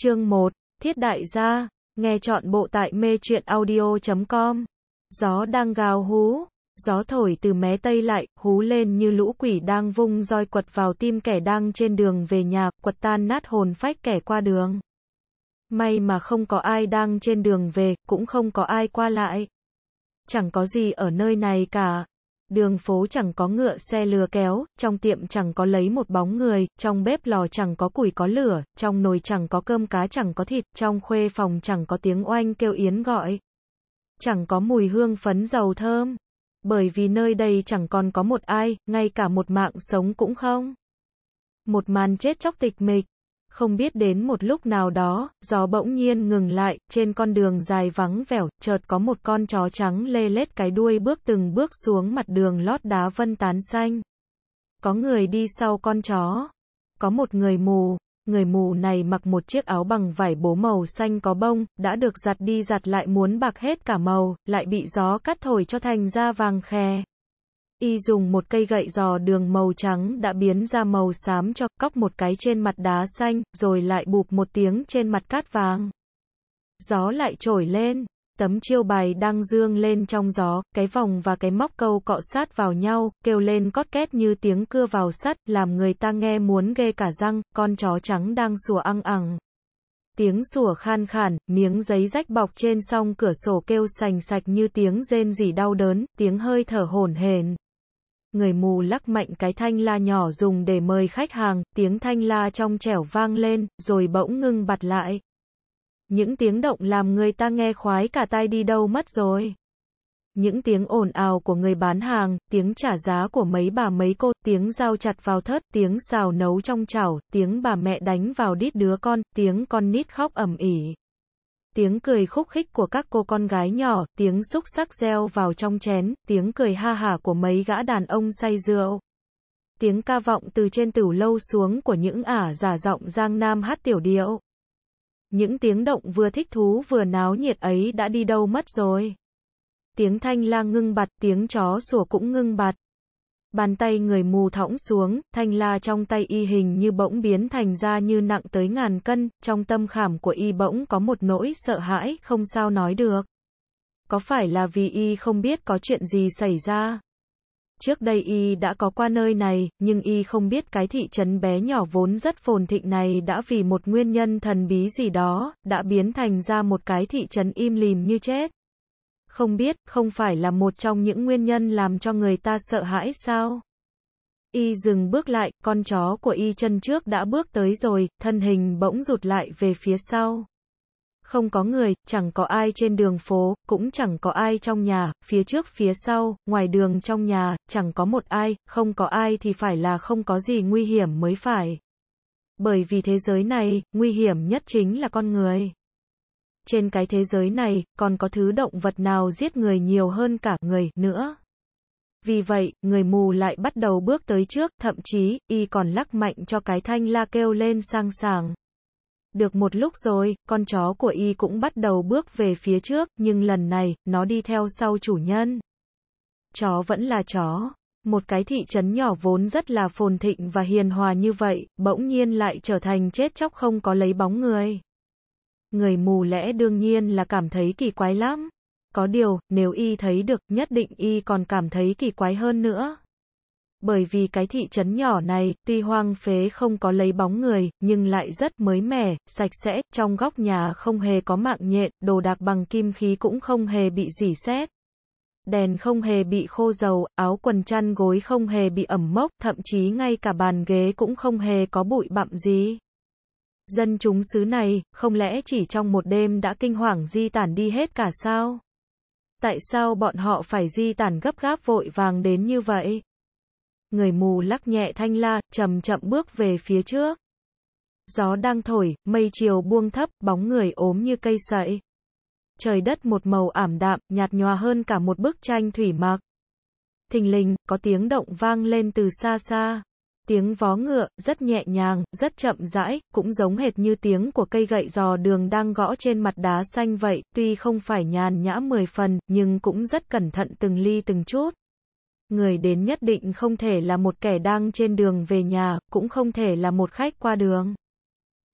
Chương 1. Thiết đại gia, nghe chọn bộ tại mê truyện audio.com. Gió đang gào hú, gió thổi từ mé tây lại, hú lên như lũ quỷ đang vung roi quật vào tim kẻ đang trên đường về nhà, quật tan nát hồn phách kẻ qua đường. May mà không có ai đang trên đường về, cũng không có ai qua lại. Chẳng có gì ở nơi này cả, Đường phố chẳng có ngựa xe lừa kéo, trong tiệm chẳng có lấy một bóng người, trong bếp lò chẳng có củi có lửa, trong nồi chẳng có cơm cá chẳng có thịt, trong khuê phòng chẳng có tiếng oanh kêu yến gọi. Chẳng có mùi hương phấn dầu thơm. Bởi vì nơi đây chẳng còn có một ai, ngay cả một mạng sống cũng không. Một màn chết chóc tịch mịch. Không biết đến một lúc nào đó, gió bỗng nhiên ngừng lại, trên con đường dài vắng vẻo, chợt có một con chó trắng lê lết cái đuôi bước từng bước xuống mặt đường lót đá vân tán xanh. Có người đi sau con chó. Có một người mù, người mù này mặc một chiếc áo bằng vải bố màu xanh có bông, đã được giặt đi giặt lại muốn bạc hết cả màu, lại bị gió cắt thổi cho thành da vàng khe. Y dùng một cây gậy giò đường màu trắng đã biến ra màu xám cho cóc một cái trên mặt đá xanh, rồi lại bụp một tiếng trên mặt cát vàng. Gió lại trổi lên, tấm chiêu bài đang dương lên trong gió, cái vòng và cái móc câu cọ sát vào nhau, kêu lên cót két như tiếng cưa vào sắt, làm người ta nghe muốn ghê cả răng, con chó trắng đang sủa ăng ẳng. Tiếng sủa khan khản, miếng giấy rách bọc trên song cửa sổ kêu sành sạch như tiếng rên rỉ đau đớn, tiếng hơi thở hổn hển. Người mù lắc mạnh cái thanh la nhỏ dùng để mời khách hàng, tiếng thanh la trong trẻo vang lên, rồi bỗng ngưng bặt lại. Những tiếng động làm người ta nghe khoái cả tai đi đâu mất rồi. Những tiếng ồn ào của người bán hàng, tiếng trả giá của mấy bà mấy cô, tiếng dao chặt vào thớt, tiếng xào nấu trong chảo, tiếng bà mẹ đánh vào đít đứa con, tiếng con nít khóc ầm ỉ tiếng cười khúc khích của các cô con gái nhỏ, tiếng xúc sắc reo vào trong chén, tiếng cười ha hả của mấy gã đàn ông say rượu. Tiếng ca vọng từ trên tửu lâu xuống của những ả giả giọng giang nam hát tiểu điệu. Những tiếng động vừa thích thú vừa náo nhiệt ấy đã đi đâu mất rồi. Tiếng thanh lang ngưng bặt, tiếng chó sủa cũng ngưng bặt bàn tay người mù thõng xuống, thanh la trong tay y hình như bỗng biến thành ra như nặng tới ngàn cân, trong tâm khảm của y bỗng có một nỗi sợ hãi, không sao nói được. Có phải là vì y không biết có chuyện gì xảy ra? Trước đây y đã có qua nơi này, nhưng y không biết cái thị trấn bé nhỏ vốn rất phồn thịnh này đã vì một nguyên nhân thần bí gì đó, đã biến thành ra một cái thị trấn im lìm như chết không biết, không phải là một trong những nguyên nhân làm cho người ta sợ hãi sao? Y dừng bước lại, con chó của Y chân trước đã bước tới rồi, thân hình bỗng rụt lại về phía sau. Không có người, chẳng có ai trên đường phố, cũng chẳng có ai trong nhà, phía trước phía sau, ngoài đường trong nhà, chẳng có một ai, không có ai thì phải là không có gì nguy hiểm mới phải. Bởi vì thế giới này, nguy hiểm nhất chính là con người trên cái thế giới này, còn có thứ động vật nào giết người nhiều hơn cả người nữa. Vì vậy, người mù lại bắt đầu bước tới trước, thậm chí, y còn lắc mạnh cho cái thanh la kêu lên sang sàng. Được một lúc rồi, con chó của y cũng bắt đầu bước về phía trước, nhưng lần này, nó đi theo sau chủ nhân. Chó vẫn là chó. Một cái thị trấn nhỏ vốn rất là phồn thịnh và hiền hòa như vậy, bỗng nhiên lại trở thành chết chóc không có lấy bóng người. Người mù lẽ đương nhiên là cảm thấy kỳ quái lắm. Có điều, nếu y thấy được, nhất định y còn cảm thấy kỳ quái hơn nữa. Bởi vì cái thị trấn nhỏ này, tuy hoang phế không có lấy bóng người, nhưng lại rất mới mẻ, sạch sẽ, trong góc nhà không hề có mạng nhện, đồ đạc bằng kim khí cũng không hề bị dỉ xét. Đèn không hề bị khô dầu, áo quần chăn gối không hề bị ẩm mốc, thậm chí ngay cả bàn ghế cũng không hề có bụi bặm gì. Dân chúng xứ này, không lẽ chỉ trong một đêm đã kinh hoàng di tản đi hết cả sao? Tại sao bọn họ phải di tản gấp gáp vội vàng đến như vậy? Người mù lắc nhẹ thanh la, chậm chậm bước về phía trước. Gió đang thổi, mây chiều buông thấp, bóng người ốm như cây sậy. Trời đất một màu ảm đạm, nhạt nhòa hơn cả một bức tranh thủy mặc. Thình lình, có tiếng động vang lên từ xa xa. Tiếng vó ngựa, rất nhẹ nhàng, rất chậm rãi, cũng giống hệt như tiếng của cây gậy giò đường đang gõ trên mặt đá xanh vậy, tuy không phải nhàn nhã mười phần, nhưng cũng rất cẩn thận từng ly từng chút. Người đến nhất định không thể là một kẻ đang trên đường về nhà, cũng không thể là một khách qua đường.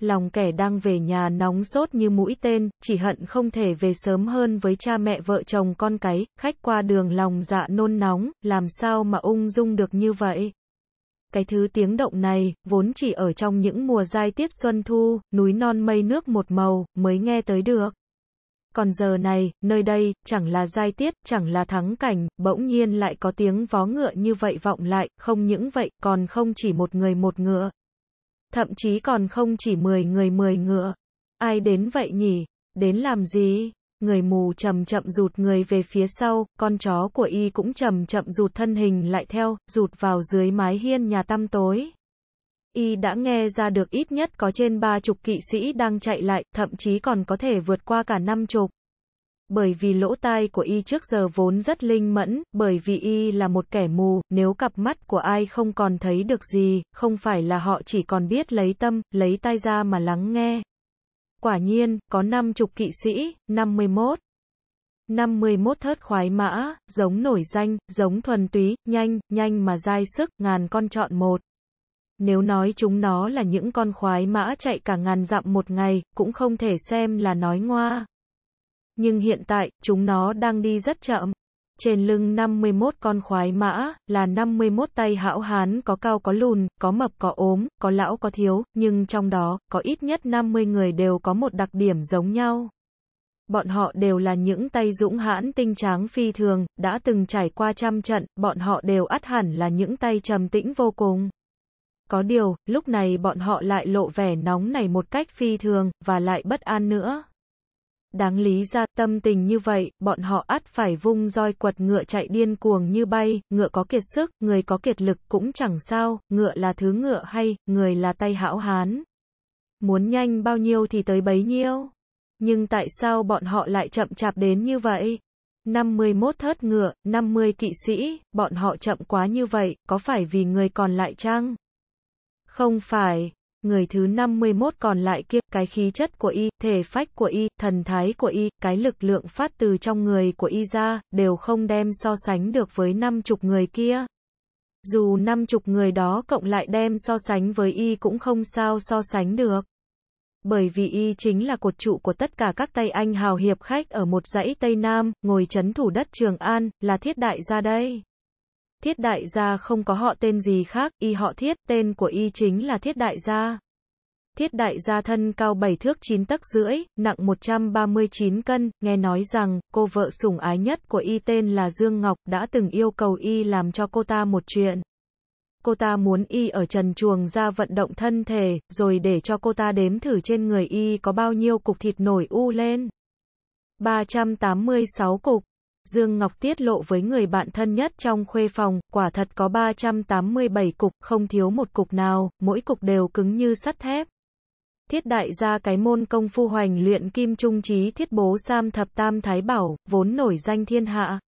Lòng kẻ đang về nhà nóng sốt như mũi tên, chỉ hận không thể về sớm hơn với cha mẹ vợ chồng con cái, khách qua đường lòng dạ nôn nóng, làm sao mà ung dung được như vậy. Cái thứ tiếng động này, vốn chỉ ở trong những mùa giai tiết xuân thu, núi non mây nước một màu, mới nghe tới được. Còn giờ này, nơi đây, chẳng là giai tiết, chẳng là thắng cảnh, bỗng nhiên lại có tiếng vó ngựa như vậy vọng lại, không những vậy, còn không chỉ một người một ngựa. Thậm chí còn không chỉ mười người mười ngựa. Ai đến vậy nhỉ? Đến làm gì? người mù chậm chậm rụt người về phía sau, con chó của y cũng chậm chậm rụt thân hình lại theo, rụt vào dưới mái hiên nhà tăm tối. Y đã nghe ra được ít nhất có trên ba chục kỵ sĩ đang chạy lại, thậm chí còn có thể vượt qua cả năm chục. Bởi vì lỗ tai của y trước giờ vốn rất linh mẫn, bởi vì y là một kẻ mù, nếu cặp mắt của ai không còn thấy được gì, không phải là họ chỉ còn biết lấy tâm, lấy tai ra mà lắng nghe. Quả nhiên, có năm chục kỵ sĩ, 51. 51 thớt khoái mã, giống nổi danh, giống thuần túy, nhanh, nhanh mà dai sức, ngàn con chọn một. Nếu nói chúng nó là những con khoái mã chạy cả ngàn dặm một ngày, cũng không thể xem là nói ngoa. Nhưng hiện tại, chúng nó đang đi rất chậm. Trên lưng 51 con khoái mã, là 51 tay hão hán có cao có lùn, có mập có ốm, có lão có thiếu, nhưng trong đó, có ít nhất 50 người đều có một đặc điểm giống nhau. Bọn họ đều là những tay dũng hãn tinh tráng phi thường, đã từng trải qua trăm trận, bọn họ đều ắt hẳn là những tay trầm tĩnh vô cùng. Có điều, lúc này bọn họ lại lộ vẻ nóng này một cách phi thường, và lại bất an nữa. Đáng lý ra tâm tình như vậy, bọn họ ắt phải vung roi quật ngựa chạy điên cuồng như bay, ngựa có kiệt sức, người có kiệt lực cũng chẳng sao, ngựa là thứ ngựa hay, người là tay hão hán. Muốn nhanh bao nhiêu thì tới bấy nhiêu. Nhưng tại sao bọn họ lại chậm chạp đến như vậy? 51 thớt ngựa, 50 kỵ sĩ, bọn họ chậm quá như vậy, có phải vì người còn lại chăng? Không phải, người thứ 51 còn lại kia, cái khí chất của y, thể phách của y, thần thái của y, cái lực lượng phát từ trong người của y ra, đều không đem so sánh được với năm chục người kia. Dù năm chục người đó cộng lại đem so sánh với y cũng không sao so sánh được. Bởi vì y chính là cột trụ của tất cả các tay anh hào hiệp khách ở một dãy Tây Nam, ngồi chấn thủ đất Trường An, là thiết đại ra đây. Thiết đại gia không có họ tên gì khác, y họ thiết, tên của y chính là thiết đại gia. Thiết đại gia thân cao 7 thước 9 tấc rưỡi, nặng 139 cân, nghe nói rằng, cô vợ sủng ái nhất của y tên là Dương Ngọc, đã từng yêu cầu y làm cho cô ta một chuyện. Cô ta muốn y ở trần chuồng ra vận động thân thể, rồi để cho cô ta đếm thử trên người y có bao nhiêu cục thịt nổi u lên. 386 cục Dương Ngọc tiết lộ với người bạn thân nhất trong khuê phòng, quả thật có 387 cục, không thiếu một cục nào, mỗi cục đều cứng như sắt thép. Thiết đại gia cái môn công phu hoành luyện kim trung trí thiết bố Sam Thập Tam Thái Bảo, vốn nổi danh thiên hạ.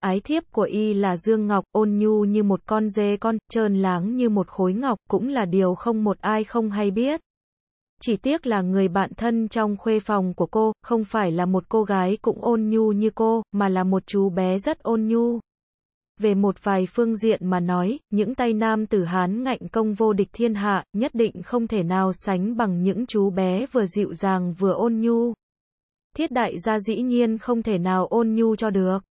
Ái thiếp của y là Dương Ngọc, ôn nhu như một con dê con, trơn láng như một khối ngọc, cũng là điều không một ai không hay biết. Chỉ tiếc là người bạn thân trong khuê phòng của cô, không phải là một cô gái cũng ôn nhu như cô, mà là một chú bé rất ôn nhu. Về một vài phương diện mà nói, những tay nam tử Hán ngạnh công vô địch thiên hạ, nhất định không thể nào sánh bằng những chú bé vừa dịu dàng vừa ôn nhu. Thiết đại gia dĩ nhiên không thể nào ôn nhu cho được.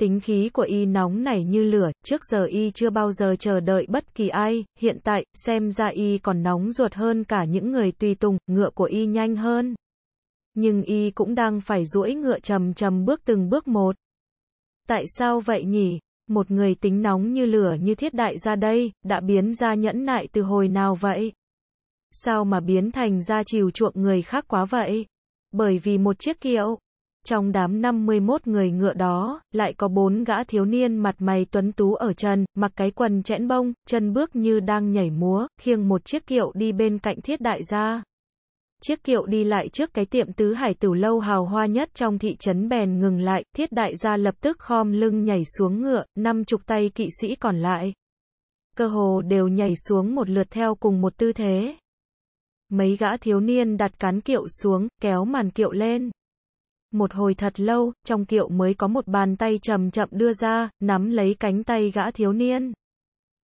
Tính khí của y nóng nảy như lửa, trước giờ y chưa bao giờ chờ đợi bất kỳ ai, hiện tại, xem ra y còn nóng ruột hơn cả những người tùy tùng, ngựa của y nhanh hơn. Nhưng y cũng đang phải duỗi ngựa chầm chầm bước từng bước một. Tại sao vậy nhỉ? Một người tính nóng như lửa như thiết đại ra đây, đã biến ra nhẫn nại từ hồi nào vậy? Sao mà biến thành ra chiều chuộng người khác quá vậy? Bởi vì một chiếc kiệu. Trong đám 51 người ngựa đó, lại có bốn gã thiếu niên mặt mày tuấn tú ở chân, mặc cái quần chẽn bông, chân bước như đang nhảy múa, khiêng một chiếc kiệu đi bên cạnh thiết đại gia. Chiếc kiệu đi lại trước cái tiệm tứ hải tử lâu hào hoa nhất trong thị trấn bèn ngừng lại, thiết đại gia lập tức khom lưng nhảy xuống ngựa, năm chục tay kỵ sĩ còn lại. Cơ hồ đều nhảy xuống một lượt theo cùng một tư thế. Mấy gã thiếu niên đặt cán kiệu xuống, kéo màn kiệu lên một hồi thật lâu, trong kiệu mới có một bàn tay chậm chậm đưa ra, nắm lấy cánh tay gã thiếu niên.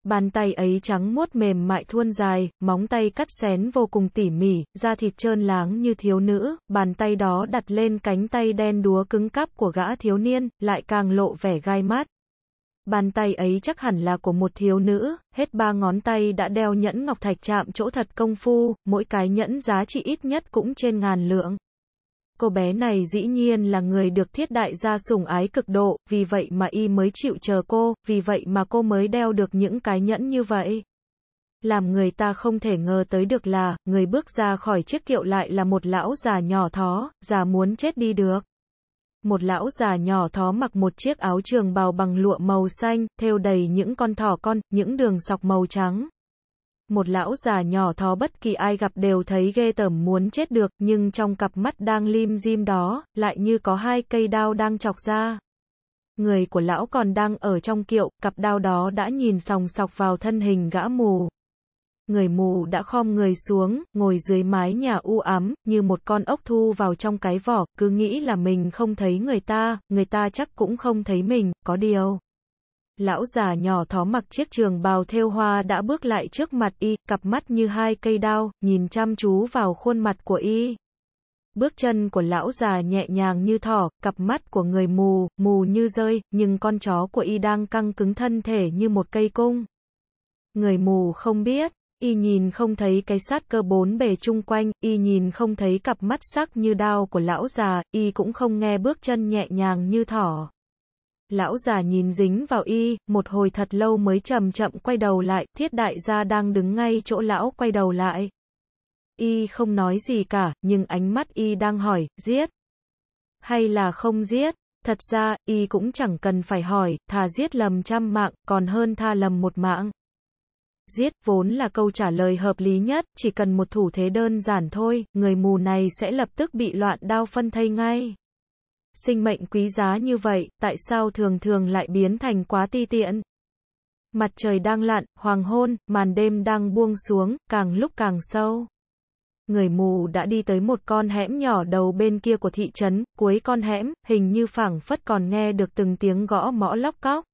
Bàn tay ấy trắng muốt mềm mại thuôn dài, móng tay cắt xén vô cùng tỉ mỉ, da thịt trơn láng như thiếu nữ, bàn tay đó đặt lên cánh tay đen đúa cứng cắp của gã thiếu niên, lại càng lộ vẻ gai mắt. Bàn tay ấy chắc hẳn là của một thiếu nữ, hết ba ngón tay đã đeo nhẫn ngọc thạch chạm chỗ thật công phu, mỗi cái nhẫn giá trị ít nhất cũng trên ngàn lượng. Cô bé này dĩ nhiên là người được thiết đại gia sủng ái cực độ, vì vậy mà y mới chịu chờ cô, vì vậy mà cô mới đeo được những cái nhẫn như vậy. Làm người ta không thể ngờ tới được là, người bước ra khỏi chiếc kiệu lại là một lão già nhỏ thó, già muốn chết đi được. Một lão già nhỏ thó mặc một chiếc áo trường bào bằng lụa màu xanh, thêu đầy những con thỏ con, những đường sọc màu trắng một lão già nhỏ thó bất kỳ ai gặp đều thấy ghê tởm muốn chết được, nhưng trong cặp mắt đang lim dim đó, lại như có hai cây đao đang chọc ra. Người của lão còn đang ở trong kiệu, cặp đao đó đã nhìn sòng sọc vào thân hình gã mù. Người mù đã khom người xuống, ngồi dưới mái nhà u ám, như một con ốc thu vào trong cái vỏ, cứ nghĩ là mình không thấy người ta, người ta chắc cũng không thấy mình, có điều. Lão già nhỏ thó mặc chiếc trường bào thêu hoa đã bước lại trước mặt y, cặp mắt như hai cây đao, nhìn chăm chú vào khuôn mặt của y. Bước chân của lão già nhẹ nhàng như thỏ, cặp mắt của người mù, mù như rơi, nhưng con chó của y đang căng cứng thân thể như một cây cung. Người mù không biết, y nhìn không thấy cái sát cơ bốn bề chung quanh, y nhìn không thấy cặp mắt sắc như đao của lão già, y cũng không nghe bước chân nhẹ nhàng như thỏ. Lão già nhìn dính vào y, một hồi thật lâu mới chậm chậm quay đầu lại, thiết đại gia đang đứng ngay chỗ lão quay đầu lại. Y không nói gì cả, nhưng ánh mắt y đang hỏi, giết? Hay là không giết? Thật ra, y cũng chẳng cần phải hỏi, thà giết lầm trăm mạng, còn hơn tha lầm một mạng. Giết vốn là câu trả lời hợp lý nhất, chỉ cần một thủ thế đơn giản thôi, người mù này sẽ lập tức bị loạn đao phân thây ngay sinh mệnh quý giá như vậy, tại sao thường thường lại biến thành quá ti tiện? Mặt trời đang lặn, hoàng hôn, màn đêm đang buông xuống, càng lúc càng sâu. Người mù đã đi tới một con hẻm nhỏ đầu bên kia của thị trấn, cuối con hẻm, hình như phảng phất còn nghe được từng tiếng gõ mõ lóc cóc.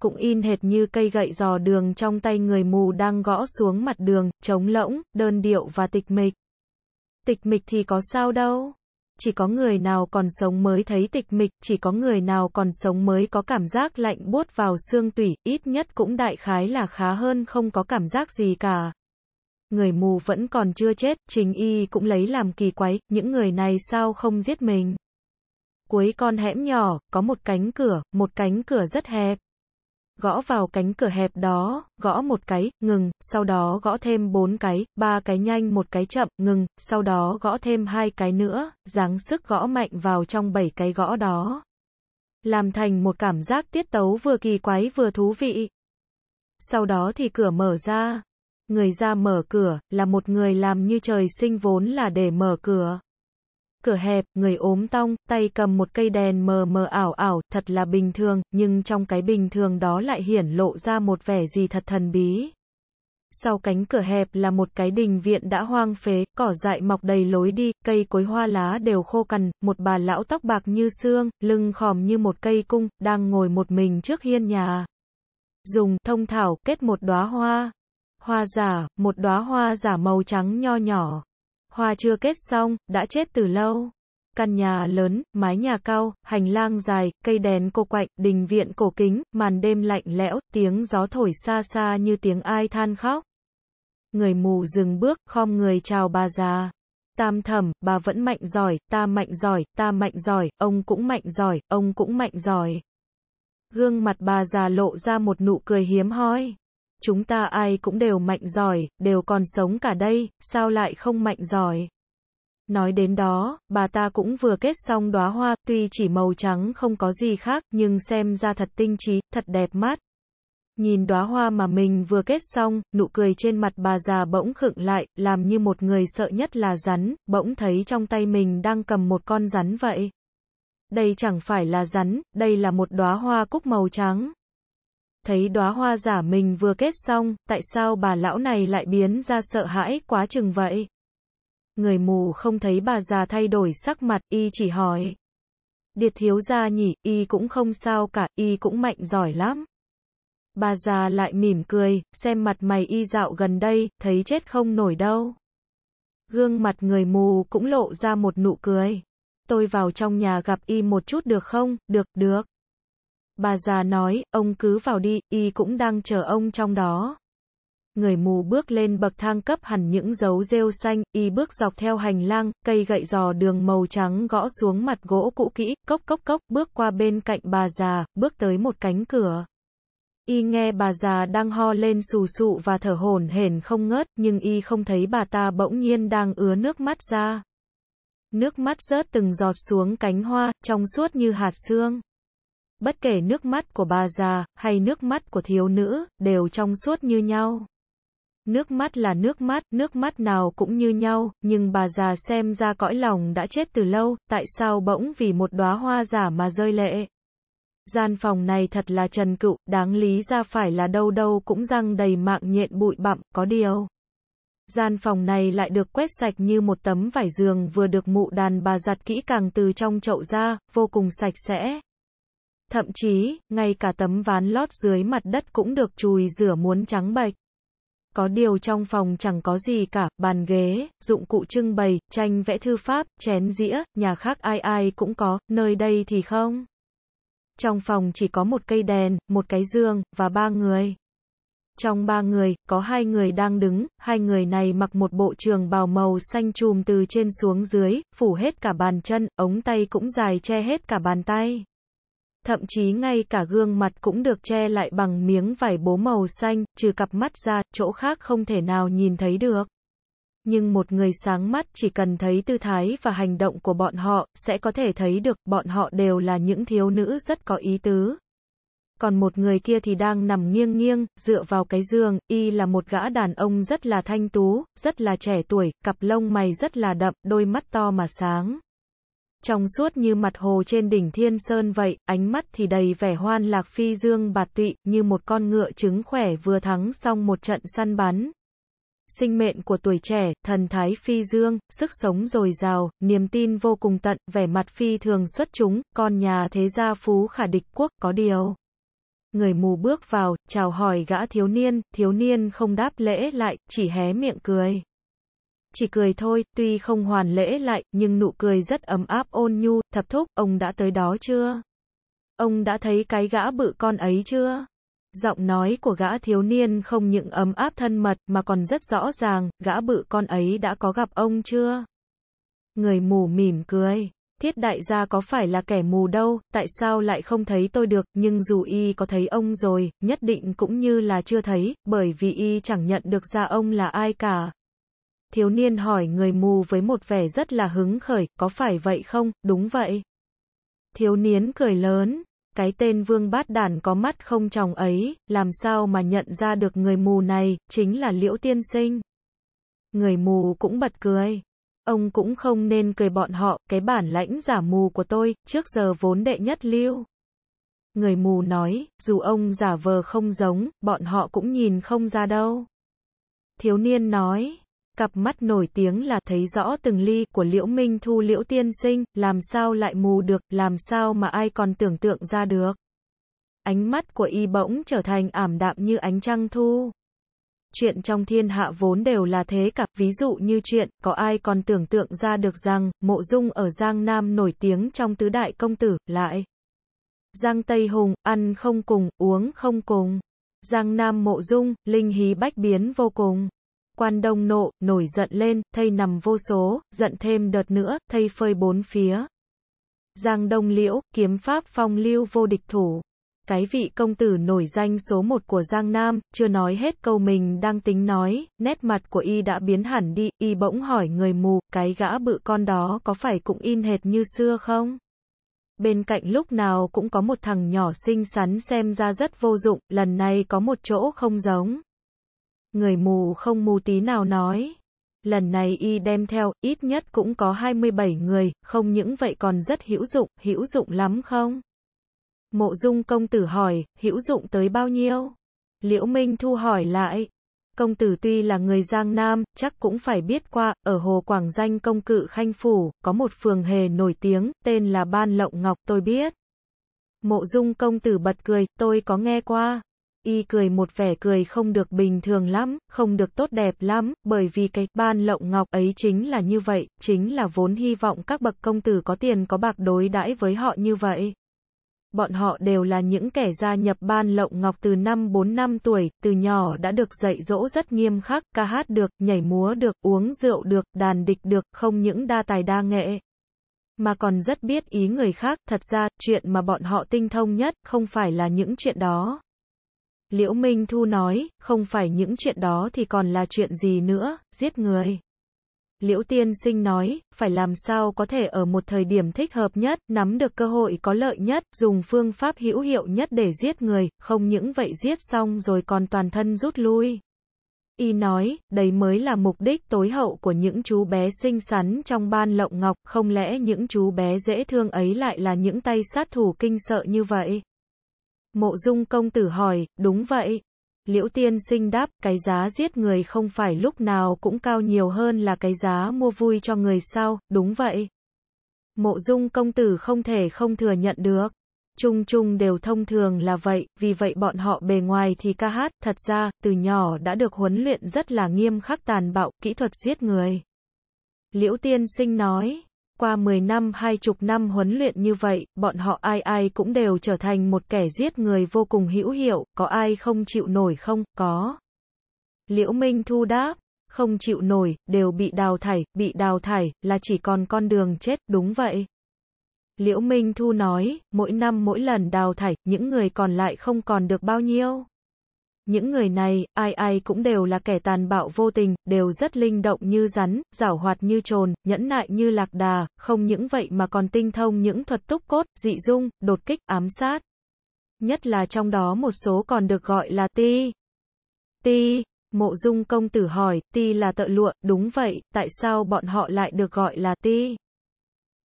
Cũng in hệt như cây gậy dò đường trong tay người mù đang gõ xuống mặt đường, trống lỗng, đơn điệu và tịch mịch. Tịch mịch thì có sao đâu chỉ có người nào còn sống mới thấy tịch mịch, chỉ có người nào còn sống mới có cảm giác lạnh buốt vào xương tủy, ít nhất cũng đại khái là khá hơn không có cảm giác gì cả. Người mù vẫn còn chưa chết, trình y cũng lấy làm kỳ quái, những người này sao không giết mình. Cuối con hẻm nhỏ, có một cánh cửa, một cánh cửa rất hẹp gõ vào cánh cửa hẹp đó, gõ một cái, ngừng, sau đó gõ thêm bốn cái, ba cái nhanh một cái chậm, ngừng, sau đó gõ thêm hai cái nữa, dáng sức gõ mạnh vào trong bảy cái gõ đó. Làm thành một cảm giác tiết tấu vừa kỳ quái vừa thú vị. Sau đó thì cửa mở ra. Người ra mở cửa, là một người làm như trời sinh vốn là để mở cửa cửa hẹp, người ốm tong, tay cầm một cây đèn mờ mờ ảo ảo, thật là bình thường, nhưng trong cái bình thường đó lại hiển lộ ra một vẻ gì thật thần bí. Sau cánh cửa hẹp là một cái đình viện đã hoang phế, cỏ dại mọc đầy lối đi, cây cối hoa lá đều khô cằn, một bà lão tóc bạc như xương, lưng khòm như một cây cung, đang ngồi một mình trước hiên nhà. Dùng thông thảo kết một đóa hoa. Hoa giả, một đóa hoa giả màu trắng nho nhỏ hoa chưa kết xong, đã chết từ lâu. Căn nhà lớn, mái nhà cao, hành lang dài, cây đèn cô quạnh, đình viện cổ kính, màn đêm lạnh lẽo, tiếng gió thổi xa xa như tiếng ai than khóc. Người mù dừng bước, khom người chào bà già. Tam thẩm, bà vẫn mạnh giỏi, ta mạnh giỏi, ta mạnh giỏi, ông cũng mạnh giỏi, ông cũng mạnh giỏi. Gương mặt bà già lộ ra một nụ cười hiếm hoi chúng ta ai cũng đều mạnh giỏi, đều còn sống cả đây, sao lại không mạnh giỏi. Nói đến đó, bà ta cũng vừa kết xong đóa hoa, tuy chỉ màu trắng không có gì khác, nhưng xem ra thật tinh trí, thật đẹp mắt. Nhìn đóa hoa mà mình vừa kết xong, nụ cười trên mặt bà già bỗng khựng lại, làm như một người sợ nhất là rắn, bỗng thấy trong tay mình đang cầm một con rắn vậy. Đây chẳng phải là rắn, đây là một đóa hoa cúc màu trắng thấy đóa hoa giả mình vừa kết xong, tại sao bà lão này lại biến ra sợ hãi quá chừng vậy? Người mù không thấy bà già thay đổi sắc mặt, y chỉ hỏi. Điệt thiếu gia nhỉ, y cũng không sao cả, y cũng mạnh giỏi lắm. Bà già lại mỉm cười, xem mặt mày y dạo gần đây, thấy chết không nổi đâu. Gương mặt người mù cũng lộ ra một nụ cười. Tôi vào trong nhà gặp y một chút được không? Được, được. Bà già nói, ông cứ vào đi, y cũng đang chờ ông trong đó. Người mù bước lên bậc thang cấp hẳn những dấu rêu xanh, y bước dọc theo hành lang, cây gậy giò đường màu trắng gõ xuống mặt gỗ cũ kỹ, cốc cốc cốc, bước qua bên cạnh bà già, bước tới một cánh cửa. Y nghe bà già đang ho lên sù sụ và thở hổn hển không ngớt, nhưng y không thấy bà ta bỗng nhiên đang ứa nước mắt ra. Nước mắt rớt từng giọt xuống cánh hoa, trong suốt như hạt sương bất kể nước mắt của bà già, hay nước mắt của thiếu nữ, đều trong suốt như nhau. Nước mắt là nước mắt, nước mắt nào cũng như nhau, nhưng bà già xem ra cõi lòng đã chết từ lâu, tại sao bỗng vì một đóa hoa giả mà rơi lệ. Gian phòng này thật là trần cựu, đáng lý ra phải là đâu đâu cũng răng đầy mạng nhện bụi bặm, có điều. Gian phòng này lại được quét sạch như một tấm vải giường vừa được mụ đàn bà giặt kỹ càng từ trong chậu ra, vô cùng sạch sẽ. Thậm chí, ngay cả tấm ván lót dưới mặt đất cũng được chùi rửa muốn trắng bạch. Có điều trong phòng chẳng có gì cả, bàn ghế, dụng cụ trưng bày, tranh vẽ thư pháp, chén dĩa, nhà khác ai ai cũng có, nơi đây thì không. Trong phòng chỉ có một cây đèn, một cái giường, và ba người. Trong ba người, có hai người đang đứng, hai người này mặc một bộ trường bào màu xanh chùm từ trên xuống dưới, phủ hết cả bàn chân, ống tay cũng dài che hết cả bàn tay thậm chí ngay cả gương mặt cũng được che lại bằng miếng vải bố màu xanh, trừ cặp mắt ra, chỗ khác không thể nào nhìn thấy được. Nhưng một người sáng mắt chỉ cần thấy tư thái và hành động của bọn họ, sẽ có thể thấy được bọn họ đều là những thiếu nữ rất có ý tứ. Còn một người kia thì đang nằm nghiêng nghiêng, dựa vào cái giường, y là một gã đàn ông rất là thanh tú, rất là trẻ tuổi, cặp lông mày rất là đậm, đôi mắt to mà sáng trong suốt như mặt hồ trên đỉnh thiên sơn vậy, ánh mắt thì đầy vẻ hoan lạc phi dương bạt tụy, như một con ngựa trứng khỏe vừa thắng xong một trận săn bắn. Sinh mệnh của tuổi trẻ, thần thái phi dương, sức sống dồi dào, niềm tin vô cùng tận, vẻ mặt phi thường xuất chúng, con nhà thế gia phú khả địch quốc, có điều. Người mù bước vào, chào hỏi gã thiếu niên, thiếu niên không đáp lễ lại, chỉ hé miệng cười chỉ cười thôi, tuy không hoàn lễ lại, nhưng nụ cười rất ấm áp ôn nhu, thập thúc, ông đã tới đó chưa? Ông đã thấy cái gã bự con ấy chưa? Giọng nói của gã thiếu niên không những ấm áp thân mật mà còn rất rõ ràng, gã bự con ấy đã có gặp ông chưa? Người mù mỉm cười. Thiết đại gia có phải là kẻ mù đâu, tại sao lại không thấy tôi được, nhưng dù y có thấy ông rồi, nhất định cũng như là chưa thấy, bởi vì y chẳng nhận được ra ông là ai cả, thiếu niên hỏi người mù với một vẻ rất là hứng khởi, có phải vậy không, đúng vậy. Thiếu niên cười lớn, cái tên vương bát đản có mắt không tròng ấy, làm sao mà nhận ra được người mù này, chính là liễu tiên sinh. Người mù cũng bật cười. Ông cũng không nên cười bọn họ, cái bản lãnh giả mù của tôi, trước giờ vốn đệ nhất lưu. Người mù nói, dù ông giả vờ không giống, bọn họ cũng nhìn không ra đâu. Thiếu niên nói, Cặp mắt nổi tiếng là thấy rõ từng ly của Liễu Minh Thu Liễu Tiên Sinh, làm sao lại mù được, làm sao mà ai còn tưởng tượng ra được. Ánh mắt của y bỗng trở thành ảm đạm như ánh trăng thu. Chuyện trong thiên hạ vốn đều là thế cả, ví dụ như chuyện, có ai còn tưởng tượng ra được rằng, mộ dung ở Giang Nam nổi tiếng trong tứ đại công tử, lại. Giang Tây Hùng, ăn không cùng, uống không cùng. Giang Nam mộ dung, linh hí bách biến vô cùng. Quan đông nộ, nổi giận lên, thầy nằm vô số, giận thêm đợt nữa, thầy phơi bốn phía. Giang đông liễu, kiếm pháp phong lưu vô địch thủ. Cái vị công tử nổi danh số một của Giang Nam, chưa nói hết câu mình đang tính nói, nét mặt của y đã biến hẳn đi, y bỗng hỏi người mù, cái gã bự con đó có phải cũng in hệt như xưa không? Bên cạnh lúc nào cũng có một thằng nhỏ xinh xắn xem ra rất vô dụng, lần này có một chỗ không giống. Người mù không mù tí nào nói. Lần này y đem theo, ít nhất cũng có 27 người, không những vậy còn rất hữu dụng, hữu dụng lắm không? Mộ dung công tử hỏi, hữu dụng tới bao nhiêu? Liễu Minh Thu hỏi lại. Công tử tuy là người Giang Nam, chắc cũng phải biết qua, ở Hồ Quảng Danh công cự Khanh Phủ, có một phường hề nổi tiếng, tên là Ban Lộng Ngọc, tôi biết. Mộ dung công tử bật cười, tôi có nghe qua y cười một vẻ cười không được bình thường lắm, không được tốt đẹp lắm, bởi vì cái ban lộng ngọc ấy chính là như vậy, chính là vốn hy vọng các bậc công tử có tiền có bạc đối đãi với họ như vậy. Bọn họ đều là những kẻ gia nhập ban lộng ngọc từ năm 4 năm tuổi, từ nhỏ đã được dạy dỗ rất nghiêm khắc, ca hát được, nhảy múa được, uống rượu được, đàn địch được, không những đa tài đa nghệ, mà còn rất biết ý người khác. Thật ra, chuyện mà bọn họ tinh thông nhất không phải là những chuyện đó, Liễu Minh Thu nói, không phải những chuyện đó thì còn là chuyện gì nữa, giết người. Liễu Tiên Sinh nói, phải làm sao có thể ở một thời điểm thích hợp nhất, nắm được cơ hội có lợi nhất, dùng phương pháp hữu hiệu nhất để giết người, không những vậy giết xong rồi còn toàn thân rút lui. Y nói, đây mới là mục đích tối hậu của những chú bé xinh xắn trong ban lộng ngọc, không lẽ những chú bé dễ thương ấy lại là những tay sát thủ kinh sợ như vậy? Mộ dung công tử hỏi, đúng vậy. Liễu tiên sinh đáp, cái giá giết người không phải lúc nào cũng cao nhiều hơn là cái giá mua vui cho người sao, đúng vậy. Mộ dung công tử không thể không thừa nhận được. Trung Trung đều thông thường là vậy, vì vậy bọn họ bề ngoài thì ca hát, thật ra, từ nhỏ đã được huấn luyện rất là nghiêm khắc tàn bạo, kỹ thuật giết người. Liễu tiên sinh nói, qua 10 năm hai chục năm huấn luyện như vậy, bọn họ ai ai cũng đều trở thành một kẻ giết người vô cùng hữu hiệu, có ai không chịu nổi không, có. Liễu Minh Thu đáp, không chịu nổi, đều bị đào thải, bị đào thải, là chỉ còn con đường chết, đúng vậy. Liễu Minh Thu nói, mỗi năm mỗi lần đào thải, những người còn lại không còn được bao nhiêu. Những người này, ai ai cũng đều là kẻ tàn bạo vô tình, đều rất linh động như rắn, giảo hoạt như trồn, nhẫn nại như lạc đà, không những vậy mà còn tinh thông những thuật túc cốt, dị dung, đột kích, ám sát. Nhất là trong đó một số còn được gọi là ti. Ti, mộ dung công tử hỏi, ti là tợ lụa, đúng vậy, tại sao bọn họ lại được gọi là ti?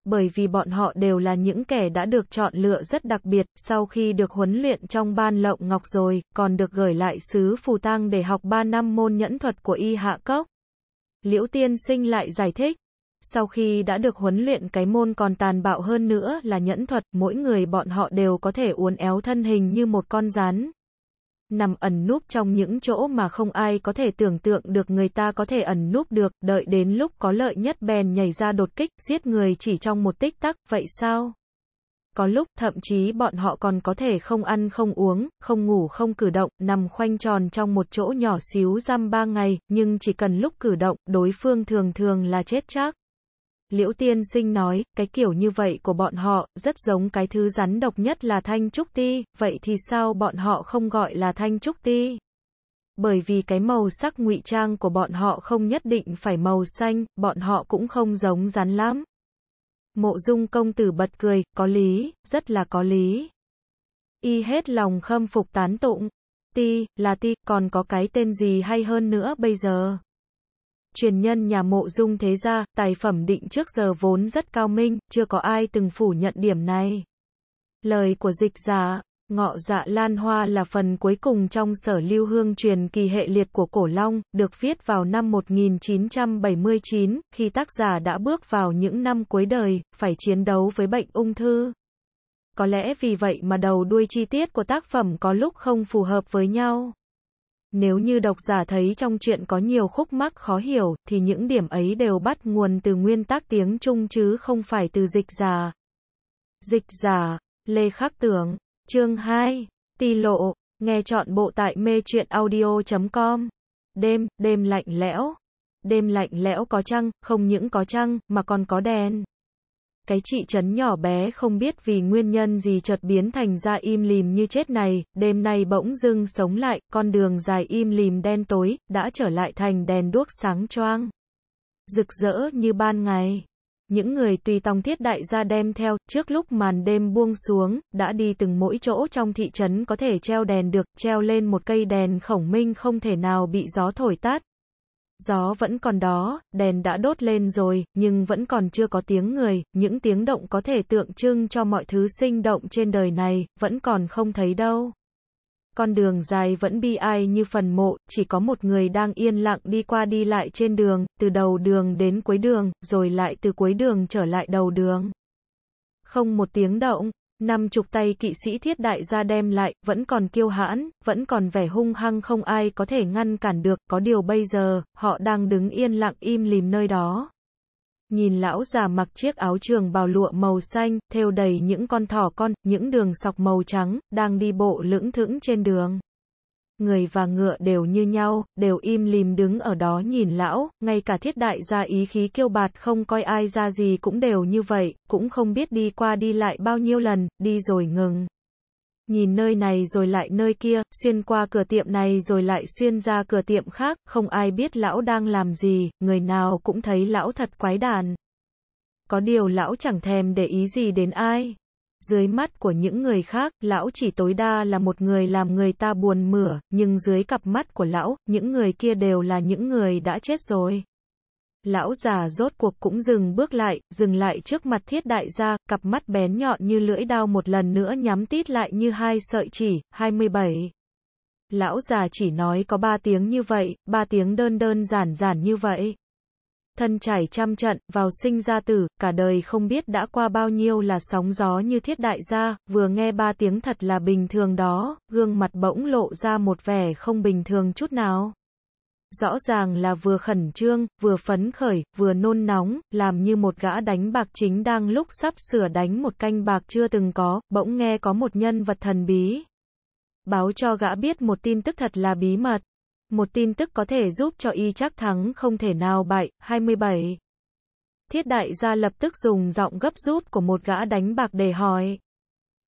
bởi vì bọn họ đều là những kẻ đã được chọn lựa rất đặc biệt, sau khi được huấn luyện trong ban lộng ngọc rồi, còn được gửi lại sứ phù tang để học 3 năm môn nhẫn thuật của y hạ cốc. Liễu tiên sinh lại giải thích, sau khi đã được huấn luyện cái môn còn tàn bạo hơn nữa là nhẫn thuật, mỗi người bọn họ đều có thể uốn éo thân hình như một con rắn, nằm ẩn núp trong những chỗ mà không ai có thể tưởng tượng được người ta có thể ẩn núp được, đợi đến lúc có lợi nhất bèn nhảy ra đột kích, giết người chỉ trong một tích tắc, vậy sao? Có lúc, thậm chí bọn họ còn có thể không ăn không uống, không ngủ không cử động, nằm khoanh tròn trong một chỗ nhỏ xíu giam ba ngày, nhưng chỉ cần lúc cử động, đối phương thường thường là chết chắc. Liễu tiên sinh nói, cái kiểu như vậy của bọn họ, rất giống cái thứ rắn độc nhất là thanh trúc ti, vậy thì sao bọn họ không gọi là thanh trúc ti? Bởi vì cái màu sắc ngụy trang của bọn họ không nhất định phải màu xanh, bọn họ cũng không giống rắn lắm. Mộ dung công tử bật cười, có lý, rất là có lý. Y hết lòng khâm phục tán tụng. Ti, là ti, còn có cái tên gì hay hơn nữa bây giờ? truyền nhân nhà mộ dung thế gia, tài phẩm định trước giờ vốn rất cao minh, chưa có ai từng phủ nhận điểm này. Lời của dịch giả, ngọ dạ lan hoa là phần cuối cùng trong sở lưu hương truyền kỳ hệ liệt của Cổ Long, được viết vào năm 1979, khi tác giả đã bước vào những năm cuối đời, phải chiến đấu với bệnh ung thư. Có lẽ vì vậy mà đầu đuôi chi tiết của tác phẩm có lúc không phù hợp với nhau. Nếu như độc giả thấy trong truyện có nhiều khúc mắc khó hiểu, thì những điểm ấy đều bắt nguồn từ nguyên tắc tiếng Trung chứ không phải từ dịch giả. Dịch giả, Lê Khắc Tưởng, chương 2, Tì Lộ, nghe chọn bộ tại mê truyện audio.com. Đêm, đêm lạnh lẽo. Đêm lạnh lẽo có trăng, không những có trăng, mà còn có đèn cái chị trấn nhỏ bé không biết vì nguyên nhân gì chợt biến thành ra im lìm như chết này, đêm nay bỗng dưng sống lại, con đường dài im lìm đen tối, đã trở lại thành đèn đuốc sáng choang. Rực rỡ như ban ngày. Những người tùy tòng thiết đại gia đem theo, trước lúc màn đêm buông xuống, đã đi từng mỗi chỗ trong thị trấn có thể treo đèn được, treo lên một cây đèn khổng minh không thể nào bị gió thổi tát, Gió vẫn còn đó, đèn đã đốt lên rồi, nhưng vẫn còn chưa có tiếng người, những tiếng động có thể tượng trưng cho mọi thứ sinh động trên đời này, vẫn còn không thấy đâu. Con đường dài vẫn bi ai như phần mộ, chỉ có một người đang yên lặng đi qua đi lại trên đường, từ đầu đường đến cuối đường, rồi lại từ cuối đường trở lại đầu đường. Không một tiếng động. Năm chục tay kỵ sĩ thiết đại ra đem lại, vẫn còn kiêu hãn, vẫn còn vẻ hung hăng không ai có thể ngăn cản được, có điều bây giờ, họ đang đứng yên lặng im lìm nơi đó. Nhìn lão già mặc chiếc áo trường bào lụa màu xanh, thêu đầy những con thỏ con, những đường sọc màu trắng, đang đi bộ lững thững trên đường người và ngựa đều như nhau, đều im lìm đứng ở đó nhìn lão, ngay cả thiết đại gia ý khí kiêu bạt không coi ai ra gì cũng đều như vậy, cũng không biết đi qua đi lại bao nhiêu lần, đi rồi ngừng. Nhìn nơi này rồi lại nơi kia, xuyên qua cửa tiệm này rồi lại xuyên ra cửa tiệm khác, không ai biết lão đang làm gì, người nào cũng thấy lão thật quái đàn. Có điều lão chẳng thèm để ý gì đến ai, dưới mắt của những người khác, lão chỉ tối đa là một người làm người ta buồn mửa, nhưng dưới cặp mắt của lão, những người kia đều là những người đã chết rồi. Lão già rốt cuộc cũng dừng bước lại, dừng lại trước mặt thiết đại gia, cặp mắt bén nhọn như lưỡi đao một lần nữa nhắm tít lại như hai sợi chỉ, 27. Lão già chỉ nói có ba tiếng như vậy, ba tiếng đơn đơn giản giản như vậy thân trải trăm trận, vào sinh ra tử, cả đời không biết đã qua bao nhiêu là sóng gió như thiết đại gia, vừa nghe ba tiếng thật là bình thường đó, gương mặt bỗng lộ ra một vẻ không bình thường chút nào. Rõ ràng là vừa khẩn trương, vừa phấn khởi, vừa nôn nóng, làm như một gã đánh bạc chính đang lúc sắp sửa đánh một canh bạc chưa từng có, bỗng nghe có một nhân vật thần bí. Báo cho gã biết một tin tức thật là bí mật. Một tin tức có thể giúp cho y chắc thắng không thể nào bại. 27. Thiết đại gia lập tức dùng giọng gấp rút của một gã đánh bạc để hỏi.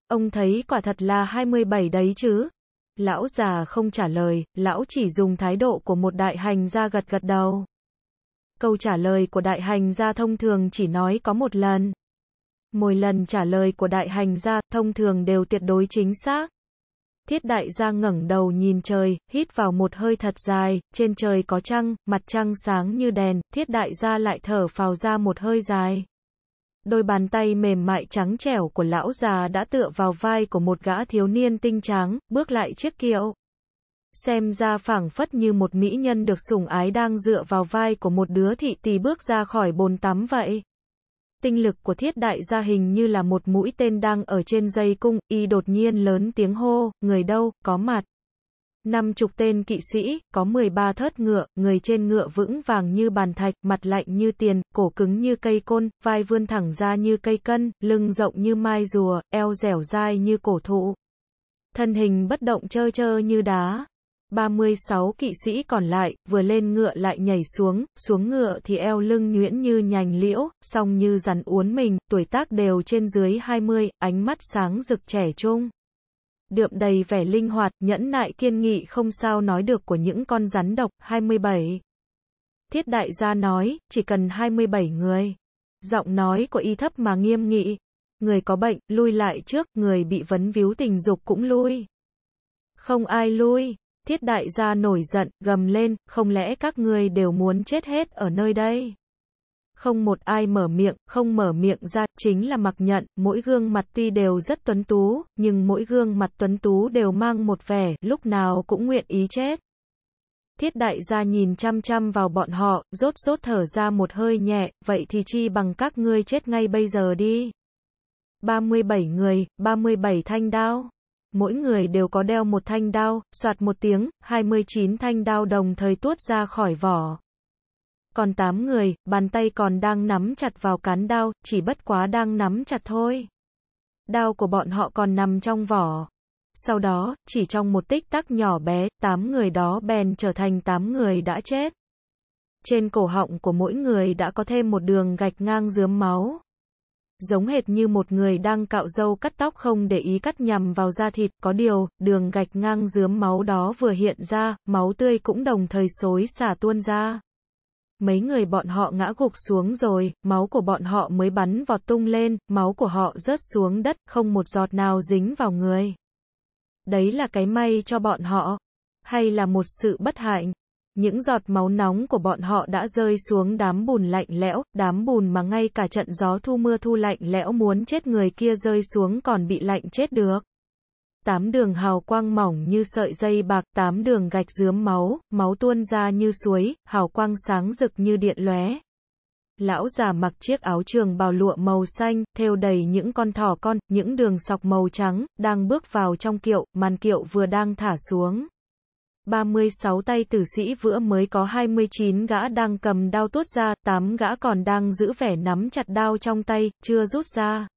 Ông thấy quả thật là 27 đấy chứ? Lão già không trả lời, lão chỉ dùng thái độ của một đại hành gia gật gật đầu. Câu trả lời của đại hành gia thông thường chỉ nói có một lần. Mỗi lần trả lời của đại hành gia thông thường đều tuyệt đối chính xác. Thiết đại gia ngẩng đầu nhìn trời, hít vào một hơi thật dài, trên trời có trăng, mặt trăng sáng như đèn, thiết đại gia lại thở phào ra một hơi dài. Đôi bàn tay mềm mại trắng trẻo của lão già đã tựa vào vai của một gã thiếu niên tinh tráng, bước lại chiếc kiệu. Xem ra phảng phất như một mỹ nhân được sủng ái đang dựa vào vai của một đứa thị tỳ bước ra khỏi bồn tắm vậy tinh lực của thiết đại gia hình như là một mũi tên đang ở trên dây cung, y đột nhiên lớn tiếng hô, người đâu, có mặt. Năm chục tên kỵ sĩ, có 13 thớt ngựa, người trên ngựa vững vàng như bàn thạch, mặt lạnh như tiền, cổ cứng như cây côn, vai vươn thẳng ra như cây cân, lưng rộng như mai rùa, eo dẻo dai như cổ thụ. Thân hình bất động trơ trơ như đá, 36 kỵ sĩ còn lại, vừa lên ngựa lại nhảy xuống, xuống ngựa thì eo lưng nhuyễn như nhành liễu, song như rắn uốn mình, tuổi tác đều trên dưới 20, ánh mắt sáng rực trẻ trung. Đượm đầy vẻ linh hoạt, nhẫn nại kiên nghị không sao nói được của những con rắn độc, 27. Thiết đại gia nói, chỉ cần 27 người. Giọng nói của y thấp mà nghiêm nghị. Người có bệnh, lui lại trước, người bị vấn víu tình dục cũng lui. Không ai lui, Thiết đại gia nổi giận, gầm lên, không lẽ các ngươi đều muốn chết hết ở nơi đây? Không một ai mở miệng, không mở miệng ra, chính là mặc nhận, mỗi gương mặt tuy đều rất tuấn tú, nhưng mỗi gương mặt tuấn tú đều mang một vẻ, lúc nào cũng nguyện ý chết. Thiết đại gia nhìn chăm chăm vào bọn họ, rốt rốt thở ra một hơi nhẹ, vậy thì chi bằng các ngươi chết ngay bây giờ đi. 37 người, 37 thanh đao mỗi người đều có đeo một thanh đao, soạt một tiếng, 29 thanh đao đồng thời tuốt ra khỏi vỏ. Còn 8 người, bàn tay còn đang nắm chặt vào cán đao, chỉ bất quá đang nắm chặt thôi. Đao của bọn họ còn nằm trong vỏ. Sau đó, chỉ trong một tích tắc nhỏ bé, 8 người đó bèn trở thành 8 người đã chết. Trên cổ họng của mỗi người đã có thêm một đường gạch ngang dướm máu giống hệt như một người đang cạo râu cắt tóc không để ý cắt nhằm vào da thịt, có điều, đường gạch ngang dướm máu đó vừa hiện ra, máu tươi cũng đồng thời xối xả tuôn ra. Mấy người bọn họ ngã gục xuống rồi, máu của bọn họ mới bắn vọt tung lên, máu của họ rớt xuống đất, không một giọt nào dính vào người. Đấy là cái may cho bọn họ, hay là một sự bất hạnh. Những giọt máu nóng của bọn họ đã rơi xuống đám bùn lạnh lẽo, đám bùn mà ngay cả trận gió thu mưa thu lạnh lẽo muốn chết người kia rơi xuống còn bị lạnh chết được. Tám đường hào quang mỏng như sợi dây bạc, tám đường gạch dướm máu, máu tuôn ra như suối, hào quang sáng rực như điện lóe. Lão già mặc chiếc áo trường bào lụa màu xanh, thêu đầy những con thỏ con, những đường sọc màu trắng, đang bước vào trong kiệu, màn kiệu vừa đang thả xuống. 36 tay tử sĩ vữa mới có 29 gã đang cầm đao tuốt ra, 8 gã còn đang giữ vẻ nắm chặt đao trong tay, chưa rút ra.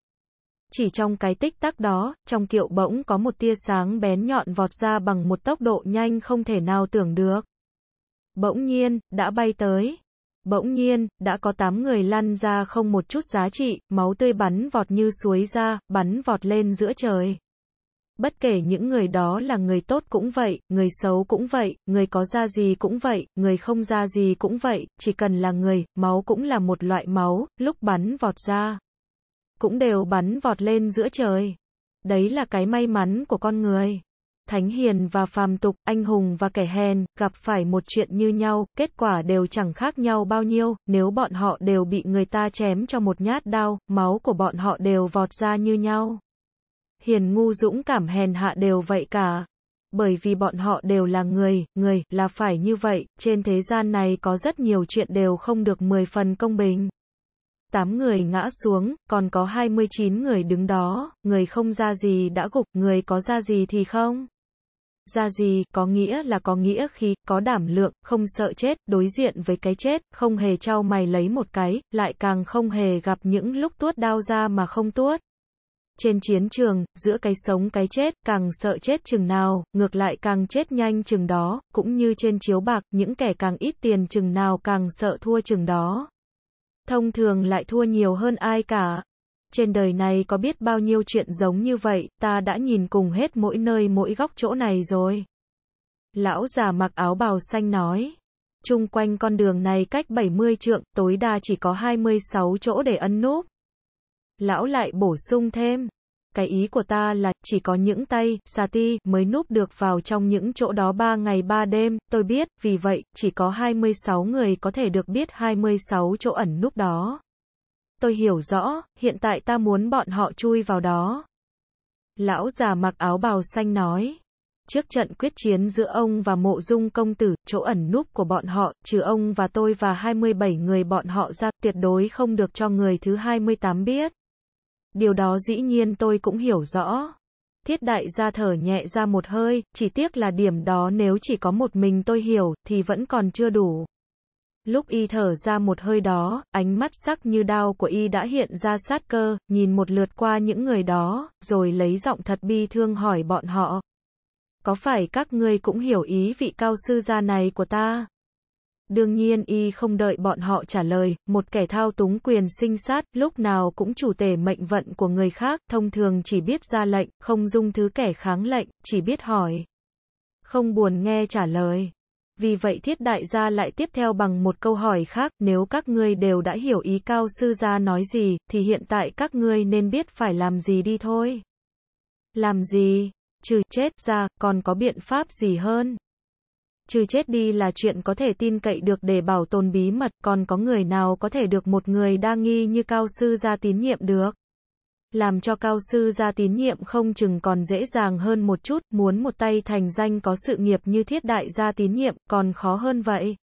Chỉ trong cái tích tắc đó, trong kiệu bỗng có một tia sáng bén nhọn vọt ra bằng một tốc độ nhanh không thể nào tưởng được. Bỗng nhiên, đã bay tới. Bỗng nhiên, đã có 8 người lăn ra không một chút giá trị, máu tươi bắn vọt như suối ra, bắn vọt lên giữa trời. Bất kể những người đó là người tốt cũng vậy, người xấu cũng vậy, người có da gì cũng vậy, người không da gì cũng vậy, chỉ cần là người, máu cũng là một loại máu, lúc bắn vọt ra. Cũng đều bắn vọt lên giữa trời. Đấy là cái may mắn của con người. Thánh hiền và phàm tục, anh hùng và kẻ hèn, gặp phải một chuyện như nhau, kết quả đều chẳng khác nhau bao nhiêu, nếu bọn họ đều bị người ta chém cho một nhát đau, máu của bọn họ đều vọt ra như nhau hiền ngu dũng cảm hèn hạ đều vậy cả. Bởi vì bọn họ đều là người, người là phải như vậy, trên thế gian này có rất nhiều chuyện đều không được 10 phần công bình. 8 người ngã xuống, còn có 29 người đứng đó, người không ra gì đã gục, người có ra gì thì không. Ra gì, có nghĩa là có nghĩa khi, có đảm lượng, không sợ chết, đối diện với cái chết, không hề trao mày lấy một cái, lại càng không hề gặp những lúc tuốt đau ra mà không tuốt trên chiến trường, giữa cái sống cái chết, càng sợ chết chừng nào, ngược lại càng chết nhanh chừng đó, cũng như trên chiếu bạc, những kẻ càng ít tiền chừng nào càng sợ thua chừng đó. Thông thường lại thua nhiều hơn ai cả. Trên đời này có biết bao nhiêu chuyện giống như vậy, ta đã nhìn cùng hết mỗi nơi mỗi góc chỗ này rồi. Lão già mặc áo bào xanh nói. Trung quanh con đường này cách 70 trượng, tối đa chỉ có 26 chỗ để ấn núp lão lại bổ sung thêm. Cái ý của ta là, chỉ có những tay, sati mới núp được vào trong những chỗ đó 3 ngày 3 đêm, tôi biết, vì vậy, chỉ có 26 người có thể được biết 26 chỗ ẩn núp đó. Tôi hiểu rõ, hiện tại ta muốn bọn họ chui vào đó. Lão già mặc áo bào xanh nói. Trước trận quyết chiến giữa ông và mộ dung công tử, chỗ ẩn núp của bọn họ, trừ ông và tôi và 27 người bọn họ ra, tuyệt đối không được cho người thứ 28 biết. Điều đó dĩ nhiên tôi cũng hiểu rõ. Thiết đại gia thở nhẹ ra một hơi, chỉ tiếc là điểm đó nếu chỉ có một mình tôi hiểu, thì vẫn còn chưa đủ. Lúc y thở ra một hơi đó, ánh mắt sắc như đao của y đã hiện ra sát cơ, nhìn một lượt qua những người đó, rồi lấy giọng thật bi thương hỏi bọn họ. Có phải các ngươi cũng hiểu ý vị cao sư gia này của ta? Đương nhiên y không đợi bọn họ trả lời, một kẻ thao túng quyền sinh sát, lúc nào cũng chủ tể mệnh vận của người khác, thông thường chỉ biết ra lệnh, không dung thứ kẻ kháng lệnh, chỉ biết hỏi. Không buồn nghe trả lời. Vì vậy thiết đại gia lại tiếp theo bằng một câu hỏi khác, nếu các ngươi đều đã hiểu ý cao sư gia nói gì, thì hiện tại các ngươi nên biết phải làm gì đi thôi. Làm gì? Trừ chết ra, còn có biện pháp gì hơn? trừ chết đi là chuyện có thể tin cậy được để bảo tồn bí mật, còn có người nào có thể được một người đa nghi như cao sư gia tín nhiệm được. Làm cho cao sư gia tín nhiệm không chừng còn dễ dàng hơn một chút, muốn một tay thành danh có sự nghiệp như thiết đại gia tín nhiệm, còn khó hơn vậy.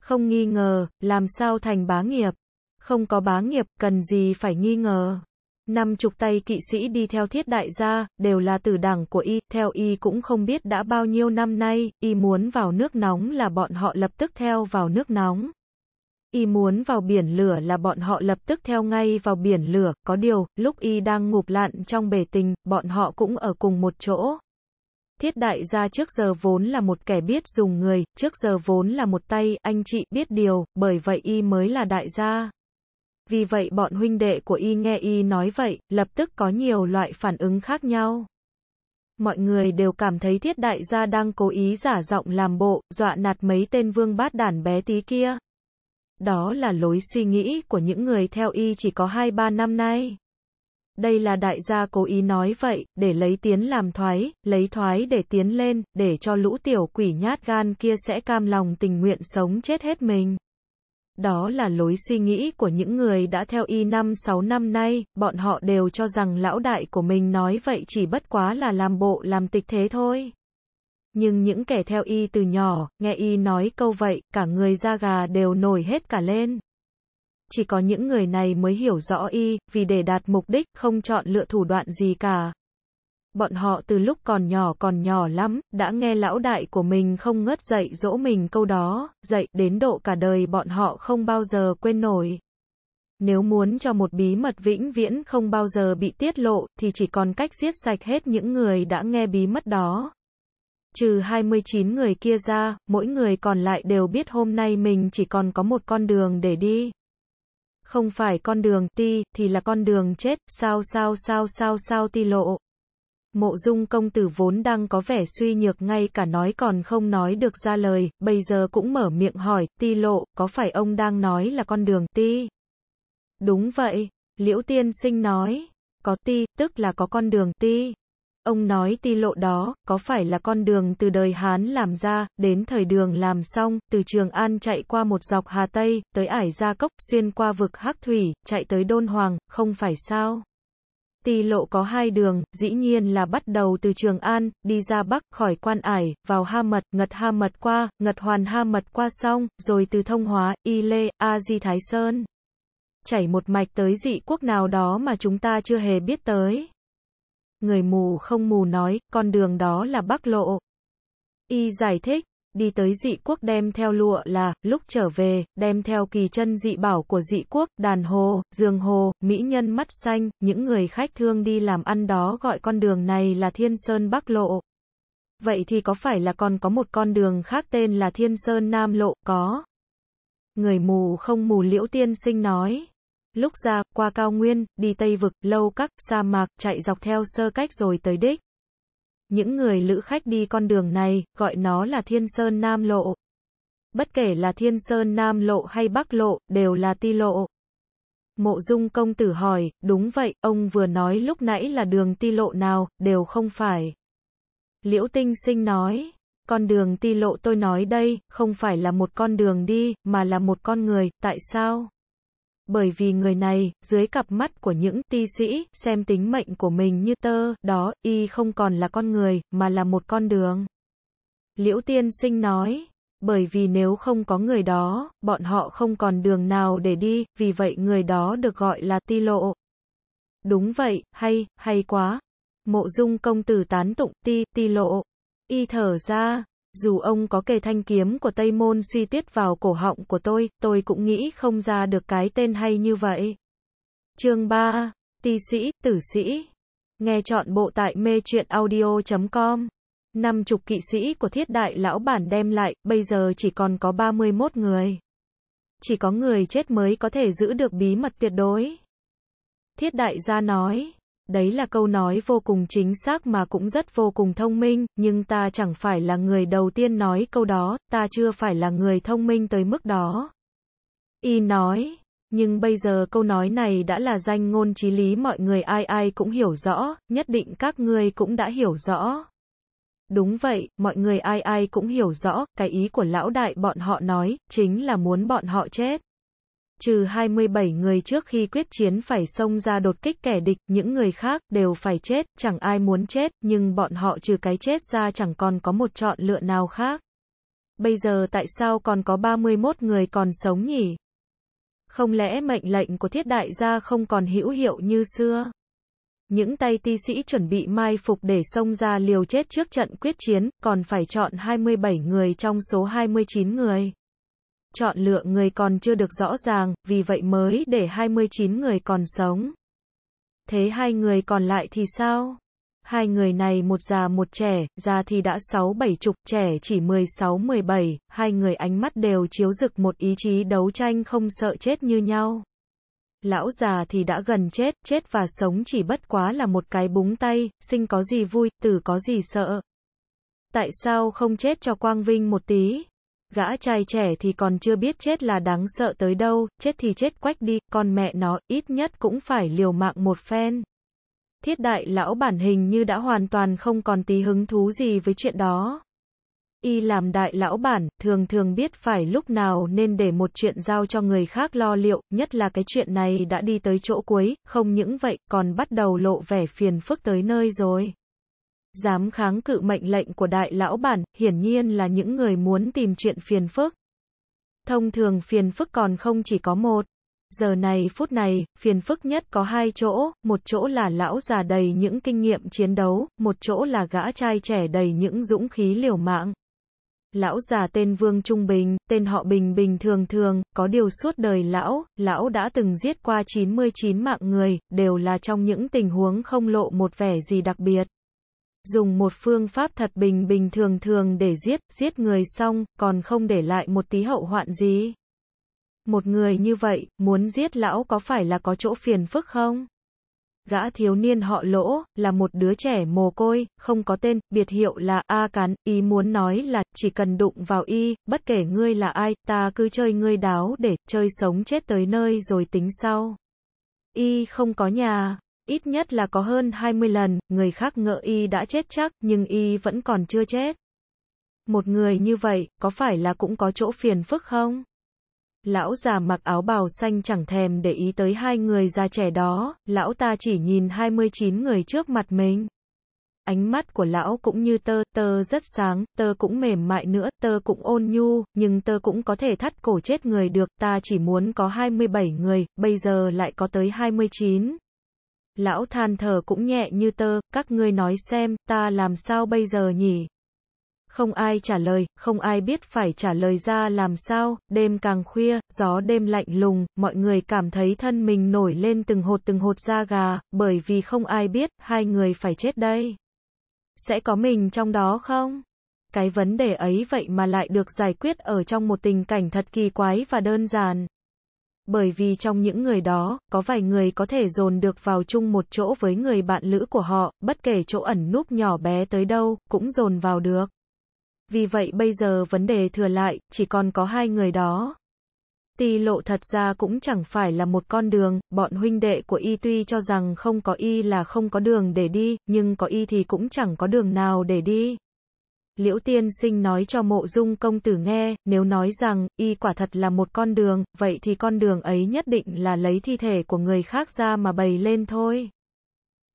Không nghi ngờ, làm sao thành bá nghiệp. Không có bá nghiệp, cần gì phải nghi ngờ. Năm chục tay kỵ sĩ đi theo thiết đại gia, đều là tử đảng của y, theo y cũng không biết đã bao nhiêu năm nay, y muốn vào nước nóng là bọn họ lập tức theo vào nước nóng. Y muốn vào biển lửa là bọn họ lập tức theo ngay vào biển lửa, có điều, lúc y đang ngụp lạn trong bể tình, bọn họ cũng ở cùng một chỗ. Thiết đại gia trước giờ vốn là một kẻ biết dùng người, trước giờ vốn là một tay, anh chị biết điều, bởi vậy y mới là đại gia. Vì vậy bọn huynh đệ của y nghe y nói vậy, lập tức có nhiều loại phản ứng khác nhau. Mọi người đều cảm thấy thiết đại gia đang cố ý giả giọng làm bộ, dọa nạt mấy tên vương bát đản bé tí kia. Đó là lối suy nghĩ của những người theo y chỉ có 2-3 năm nay. Đây là đại gia cố ý nói vậy, để lấy tiến làm thoái, lấy thoái để tiến lên, để cho lũ tiểu quỷ nhát gan kia sẽ cam lòng tình nguyện sống chết hết mình. Đó là lối suy nghĩ của những người đã theo y năm 6 năm nay, bọn họ đều cho rằng lão đại của mình nói vậy chỉ bất quá là làm bộ làm tịch thế thôi. Nhưng những kẻ theo y từ nhỏ, nghe y nói câu vậy, cả người da gà đều nổi hết cả lên. Chỉ có những người này mới hiểu rõ y, vì để đạt mục đích, không chọn lựa thủ đoạn gì cả bọn họ từ lúc còn nhỏ còn nhỏ lắm, đã nghe lão đại của mình không ngớt dạy dỗ mình câu đó, dạy đến độ cả đời bọn họ không bao giờ quên nổi. Nếu muốn cho một bí mật vĩnh viễn không bao giờ bị tiết lộ, thì chỉ còn cách giết sạch hết những người đã nghe bí mật đó. Trừ 29 người kia ra, mỗi người còn lại đều biết hôm nay mình chỉ còn có một con đường để đi không phải con đường ti thì là con đường chết, sao sao sao sao sao ti lộ mộ dung công tử vốn đang có vẻ suy nhược ngay cả nói còn không nói được ra lời, bây giờ cũng mở miệng hỏi, ti lộ, có phải ông đang nói là con đường ti? Đúng vậy, liễu tiên sinh nói, có ti, tức là có con đường ti. Ông nói ti lộ đó, có phải là con đường từ đời Hán làm ra, đến thời đường làm xong, từ Trường An chạy qua một dọc Hà Tây, tới Ải Gia Cốc, xuyên qua vực Hắc Thủy, chạy tới Đôn Hoàng, không phải sao? ti lộ có hai đường, dĩ nhiên là bắt đầu từ Trường An, đi ra Bắc, khỏi quan ải, vào Ha Mật, Ngật Ha Mật qua, Ngật Hoàn Ha Mật qua xong, rồi từ Thông Hóa, Y Lê, A Di Thái Sơn. Chảy một mạch tới dị quốc nào đó mà chúng ta chưa hề biết tới. Người mù không mù nói, con đường đó là Bắc Lộ. Y giải thích, đi tới dị quốc đem theo lụa là, lúc trở về, đem theo kỳ chân dị bảo của dị quốc, đàn hồ, dương hồ, mỹ nhân mắt xanh, những người khách thương đi làm ăn đó gọi con đường này là Thiên Sơn Bắc Lộ. Vậy thì có phải là còn có một con đường khác tên là Thiên Sơn Nam Lộ, có. Người mù không mù liễu tiên sinh nói. Lúc ra, qua cao nguyên, đi Tây Vực, lâu các, sa mạc, chạy dọc theo sơ cách rồi tới đích. Những người lữ khách đi con đường này, gọi nó là Thiên Sơn Nam Lộ. Bất kể là Thiên Sơn Nam Lộ hay Bắc Lộ, đều là Ti Lộ. Mộ Dung công tử hỏi, đúng vậy, ông vừa nói lúc nãy là đường Ti Lộ nào, đều không phải. Liễu Tinh Sinh nói, con đường Ti Lộ tôi nói đây, không phải là một con đường đi, mà là một con người, tại sao? bởi vì người này, dưới cặp mắt của những ti sĩ, xem tính mệnh của mình như tơ, đó, y không còn là con người, mà là một con đường. Liễu tiên sinh nói, bởi vì nếu không có người đó, bọn họ không còn đường nào để đi, vì vậy người đó được gọi là ti lộ. Đúng vậy, hay, hay quá. Mộ dung công tử tán tụng ti, ti lộ. Y thở ra, dù ông có kề thanh kiếm của Tây Môn suy tiết vào cổ họng của tôi, tôi cũng nghĩ không ra được cái tên hay như vậy. chương 3. Ti sĩ, tử sĩ. Nghe chọn bộ tại mê truyện audio.com. Năm chục kỵ sĩ của thiết đại lão bản đem lại, bây giờ chỉ còn có 31 người. Chỉ có người chết mới có thể giữ được bí mật tuyệt đối. Thiết đại gia nói. Đấy là câu nói vô cùng chính xác mà cũng rất vô cùng thông minh, nhưng ta chẳng phải là người đầu tiên nói câu đó, ta chưa phải là người thông minh tới mức đó. Y nói, nhưng bây giờ câu nói này đã là danh ngôn trí lý mọi người ai ai cũng hiểu rõ, nhất định các ngươi cũng đã hiểu rõ. Đúng vậy, mọi người ai ai cũng hiểu rõ, cái ý của lão đại bọn họ nói, chính là muốn bọn họ chết trừ 27 người trước khi quyết chiến phải xông ra đột kích kẻ địch, những người khác đều phải chết, chẳng ai muốn chết, nhưng bọn họ trừ cái chết ra chẳng còn có một chọn lựa nào khác. Bây giờ tại sao còn có 31 người còn sống nhỉ? Không lẽ mệnh lệnh của thiết đại gia không còn hữu hiệu như xưa? Những tay ti sĩ chuẩn bị mai phục để xông ra liều chết trước trận quyết chiến, còn phải chọn 27 người trong số 29 người chọn lựa người còn chưa được rõ ràng, vì vậy mới để 29 người còn sống. Thế hai người còn lại thì sao? Hai người này một già một trẻ, già thì đã sáu bảy chục, trẻ chỉ 16-17, hai người ánh mắt đều chiếu rực một ý chí đấu tranh không sợ chết như nhau. Lão già thì đã gần chết, chết và sống chỉ bất quá là một cái búng tay, sinh có gì vui, tử có gì sợ. Tại sao không chết cho Quang Vinh một tí? Gã trai trẻ thì còn chưa biết chết là đáng sợ tới đâu, chết thì chết quách đi, con mẹ nó, ít nhất cũng phải liều mạng một phen. Thiết đại lão bản hình như đã hoàn toàn không còn tí hứng thú gì với chuyện đó. Y làm đại lão bản, thường thường biết phải lúc nào nên để một chuyện giao cho người khác lo liệu, nhất là cái chuyện này đã đi tới chỗ cuối, không những vậy, còn bắt đầu lộ vẻ phiền phức tới nơi rồi dám kháng cự mệnh lệnh của đại lão bản, hiển nhiên là những người muốn tìm chuyện phiền phức. Thông thường phiền phức còn không chỉ có một. Giờ này phút này, phiền phức nhất có hai chỗ, một chỗ là lão già đầy những kinh nghiệm chiến đấu, một chỗ là gã trai trẻ đầy những dũng khí liều mạng. Lão già tên Vương Trung Bình, tên họ Bình bình thường thường, có điều suốt đời lão, lão đã từng giết qua 99 mạng người, đều là trong những tình huống không lộ một vẻ gì đặc biệt dùng một phương pháp thật bình bình thường thường để giết, giết người xong, còn không để lại một tí hậu hoạn gì. Một người như vậy, muốn giết lão có phải là có chỗ phiền phức không? Gã thiếu niên họ lỗ, là một đứa trẻ mồ côi, không có tên, biệt hiệu là A Cán, ý muốn nói là, chỉ cần đụng vào y, bất kể ngươi là ai, ta cứ chơi ngươi đáo để, chơi sống chết tới nơi rồi tính sau. Y không có nhà, ít nhất là có hơn 20 lần, người khác ngỡ y đã chết chắc, nhưng y vẫn còn chưa chết. Một người như vậy, có phải là cũng có chỗ phiền phức không? Lão già mặc áo bào xanh chẳng thèm để ý tới hai người già trẻ đó, lão ta chỉ nhìn 29 người trước mặt mình. Ánh mắt của lão cũng như tơ, tơ rất sáng, tơ cũng mềm mại nữa, tơ cũng ôn nhu, nhưng tơ cũng có thể thắt cổ chết người được, ta chỉ muốn có 27 người, bây giờ lại có tới 29, Lão than thở cũng nhẹ như tơ, các ngươi nói xem, ta làm sao bây giờ nhỉ? Không ai trả lời, không ai biết phải trả lời ra làm sao, đêm càng khuya, gió đêm lạnh lùng, mọi người cảm thấy thân mình nổi lên từng hột từng hột da gà, bởi vì không ai biết, hai người phải chết đây. Sẽ có mình trong đó không? Cái vấn đề ấy vậy mà lại được giải quyết ở trong một tình cảnh thật kỳ quái và đơn giản bởi vì trong những người đó, có vài người có thể dồn được vào chung một chỗ với người bạn lữ của họ, bất kể chỗ ẩn núp nhỏ bé tới đâu, cũng dồn vào được. Vì vậy bây giờ vấn đề thừa lại, chỉ còn có hai người đó. Tì lộ thật ra cũng chẳng phải là một con đường, bọn huynh đệ của y tuy cho rằng không có y là không có đường để đi, nhưng có y thì cũng chẳng có đường nào để đi. Liễu tiên sinh nói cho mộ dung công tử nghe, nếu nói rằng, y quả thật là một con đường, vậy thì con đường ấy nhất định là lấy thi thể của người khác ra mà bày lên thôi.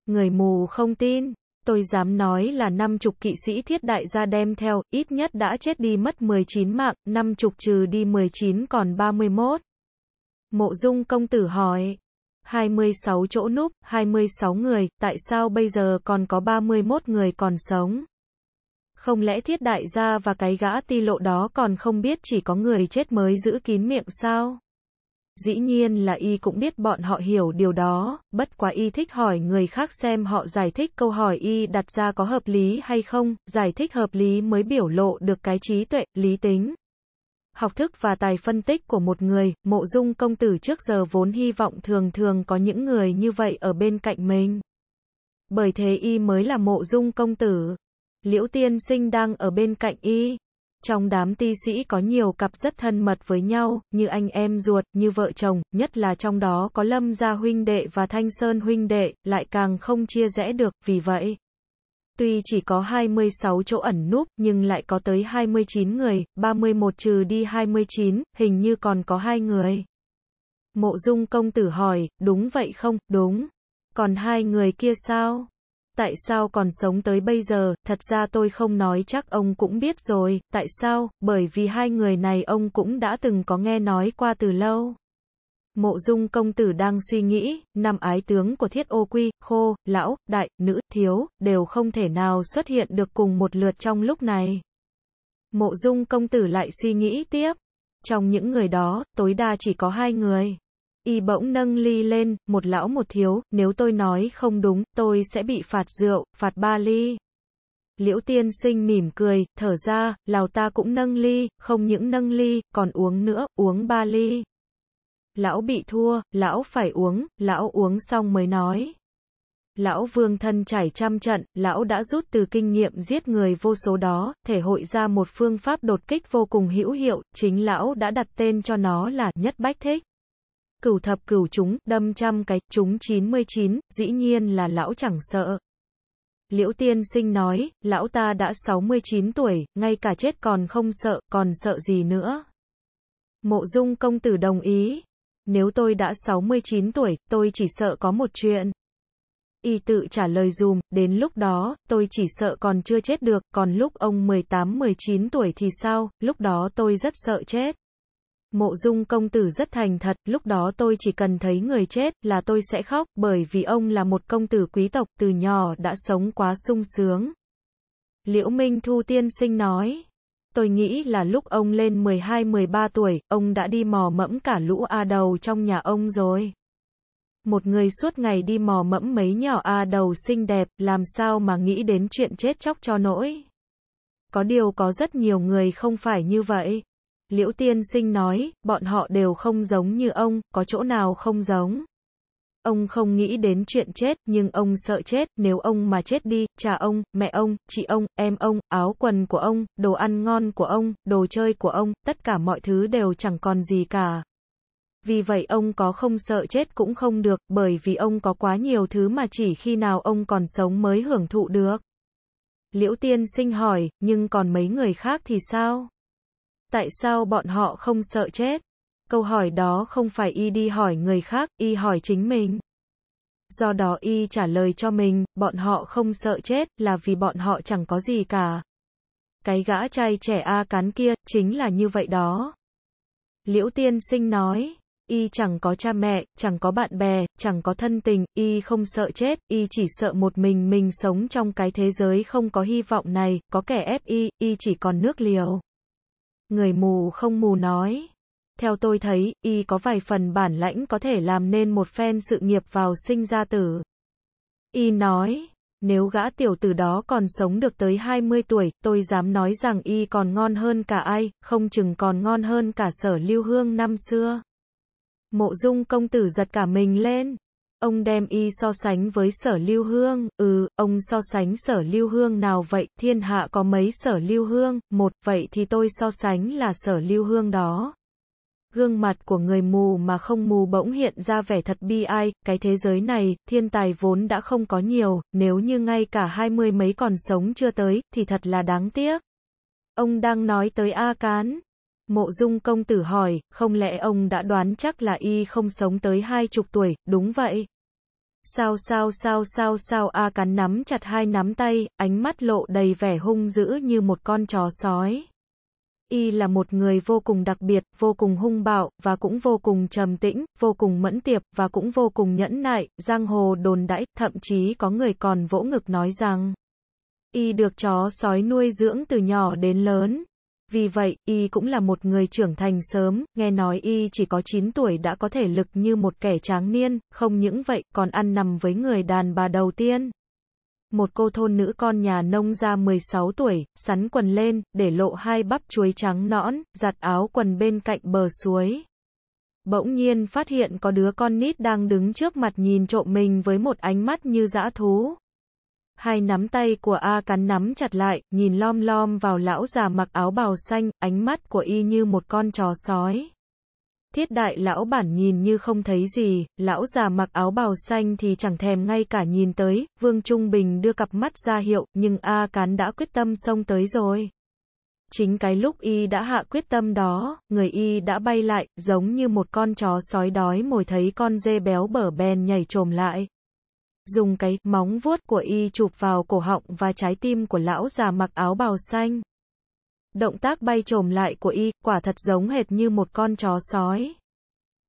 Người mù không tin, tôi dám nói là năm chục kỵ sĩ thiết đại gia đem theo, ít nhất đã chết đi mất 19 mạng, năm chục trừ đi 19 còn 31. Mộ dung công tử hỏi, 26 chỗ núp, 26 người, tại sao bây giờ còn có 31 người còn sống? Không lẽ thiết đại gia và cái gã ti lộ đó còn không biết chỉ có người chết mới giữ kín miệng sao? Dĩ nhiên là y cũng biết bọn họ hiểu điều đó, bất quá y thích hỏi người khác xem họ giải thích câu hỏi y đặt ra có hợp lý hay không, giải thích hợp lý mới biểu lộ được cái trí tuệ, lý tính. Học thức và tài phân tích của một người, mộ dung công tử trước giờ vốn hy vọng thường thường có những người như vậy ở bên cạnh mình. Bởi thế y mới là mộ dung công tử. Liễu tiên sinh đang ở bên cạnh y. Trong đám ti sĩ có nhiều cặp rất thân mật với nhau, như anh em ruột, như vợ chồng, nhất là trong đó có Lâm gia huynh đệ và Thanh Sơn huynh đệ, lại càng không chia rẽ được, vì vậy. Tuy chỉ có 26 chỗ ẩn núp, nhưng lại có tới 29 người, 31 trừ đi 29, hình như còn có hai người. Mộ dung công tử hỏi, đúng vậy không, đúng. Còn hai người kia sao? tại sao còn sống tới bây giờ, thật ra tôi không nói chắc ông cũng biết rồi, tại sao, bởi vì hai người này ông cũng đã từng có nghe nói qua từ lâu. Mộ dung công tử đang suy nghĩ, năm ái tướng của thiết ô quy, khô, lão, đại, nữ, thiếu, đều không thể nào xuất hiện được cùng một lượt trong lúc này. Mộ dung công tử lại suy nghĩ tiếp. Trong những người đó, tối đa chỉ có hai người. Y bỗng nâng ly lên, một lão một thiếu, nếu tôi nói không đúng, tôi sẽ bị phạt rượu, phạt ba ly. Liễu tiên sinh mỉm cười, thở ra, lào ta cũng nâng ly, không những nâng ly, còn uống nữa, uống ba ly. Lão bị thua, lão phải uống, lão uống xong mới nói. Lão vương thân trải trăm trận, lão đã rút từ kinh nghiệm giết người vô số đó, thể hội ra một phương pháp đột kích vô cùng hữu hiệu, chính lão đã đặt tên cho nó là nhất bách thích cửu thập cửu chúng, đâm trăm cái, chúng 99, dĩ nhiên là lão chẳng sợ. Liễu tiên sinh nói, lão ta đã 69 tuổi, ngay cả chết còn không sợ, còn sợ gì nữa. Mộ dung công tử đồng ý. Nếu tôi đã 69 tuổi, tôi chỉ sợ có một chuyện. Y tự trả lời dùm, đến lúc đó, tôi chỉ sợ còn chưa chết được, còn lúc ông 18-19 tuổi thì sao, lúc đó tôi rất sợ chết. Mộ dung công tử rất thành thật, lúc đó tôi chỉ cần thấy người chết là tôi sẽ khóc, bởi vì ông là một công tử quý tộc từ nhỏ đã sống quá sung sướng. Liễu Minh Thu Tiên Sinh nói, tôi nghĩ là lúc ông lên 12-13 tuổi, ông đã đi mò mẫm cả lũ A đầu trong nhà ông rồi. Một người suốt ngày đi mò mẫm mấy nhỏ A đầu xinh đẹp, làm sao mà nghĩ đến chuyện chết chóc cho nỗi. Có điều có rất nhiều người không phải như vậy. Liễu tiên sinh nói, bọn họ đều không giống như ông, có chỗ nào không giống. Ông không nghĩ đến chuyện chết, nhưng ông sợ chết, nếu ông mà chết đi, cha ông, mẹ ông, chị ông, em ông, áo quần của ông, đồ ăn ngon của ông, đồ chơi của ông, tất cả mọi thứ đều chẳng còn gì cả. Vì vậy ông có không sợ chết cũng không được, bởi vì ông có quá nhiều thứ mà chỉ khi nào ông còn sống mới hưởng thụ được. Liễu tiên sinh hỏi, nhưng còn mấy người khác thì sao? Tại sao bọn họ không sợ chết? Câu hỏi đó không phải y đi hỏi người khác, y hỏi chính mình. Do đó y trả lời cho mình, bọn họ không sợ chết là vì bọn họ chẳng có gì cả. Cái gã trai trẻ A cán kia, chính là như vậy đó. Liễu tiên sinh nói, y chẳng có cha mẹ, chẳng có bạn bè, chẳng có thân tình, y không sợ chết, y chỉ sợ một mình mình sống trong cái thế giới không có hy vọng này, có kẻ ép y, y chỉ còn nước liều. Người mù không mù nói. Theo tôi thấy, y có vài phần bản lãnh có thể làm nên một phen sự nghiệp vào sinh ra tử. Y nói, nếu gã tiểu tử đó còn sống được tới 20 tuổi, tôi dám nói rằng y còn ngon hơn cả ai, không chừng còn ngon hơn cả sở lưu hương năm xưa. Mộ dung công tử giật cả mình lên, Ông đem y so sánh với sở lưu hương, ừ, ông so sánh sở lưu hương nào vậy, thiên hạ có mấy sở lưu hương, một, vậy thì tôi so sánh là sở lưu hương đó. Gương mặt của người mù mà không mù bỗng hiện ra vẻ thật bi ai, cái thế giới này, thiên tài vốn đã không có nhiều, nếu như ngay cả hai mươi mấy còn sống chưa tới, thì thật là đáng tiếc. Ông đang nói tới A Cán. Mộ dung công tử hỏi, không lẽ ông đã đoán chắc là y không sống tới hai chục tuổi, đúng vậy? Sao sao sao sao sao A cắn nắm chặt hai nắm tay, ánh mắt lộ đầy vẻ hung dữ như một con chó sói. Y là một người vô cùng đặc biệt, vô cùng hung bạo, và cũng vô cùng trầm tĩnh, vô cùng mẫn tiệp, và cũng vô cùng nhẫn nại, giang hồ đồn đãi, thậm chí có người còn vỗ ngực nói rằng. Y được chó sói nuôi dưỡng từ nhỏ đến lớn, vì vậy, y cũng là một người trưởng thành sớm, nghe nói y chỉ có 9 tuổi đã có thể lực như một kẻ tráng niên, không những vậy, còn ăn nằm với người đàn bà đầu tiên. Một cô thôn nữ con nhà nông ra 16 tuổi, sắn quần lên, để lộ hai bắp chuối trắng nõn, giặt áo quần bên cạnh bờ suối. Bỗng nhiên phát hiện có đứa con nít đang đứng trước mặt nhìn trộm mình với một ánh mắt như dã thú. Hai nắm tay của A cắn nắm chặt lại, nhìn lom lom vào lão già mặc áo bào xanh, ánh mắt của y như một con chó sói. Thiết đại lão bản nhìn như không thấy gì, lão già mặc áo bào xanh thì chẳng thèm ngay cả nhìn tới, Vương Trung Bình đưa cặp mắt ra hiệu, nhưng A Cán đã quyết tâm xông tới rồi. Chính cái lúc y đã hạ quyết tâm đó, người y đã bay lại, giống như một con chó sói đói mồi thấy con dê béo bở bèn nhảy trồm lại dùng cái móng vuốt của y chụp vào cổ họng và trái tim của lão già mặc áo bào xanh. Động tác bay trồm lại của y quả thật giống hệt như một con chó sói.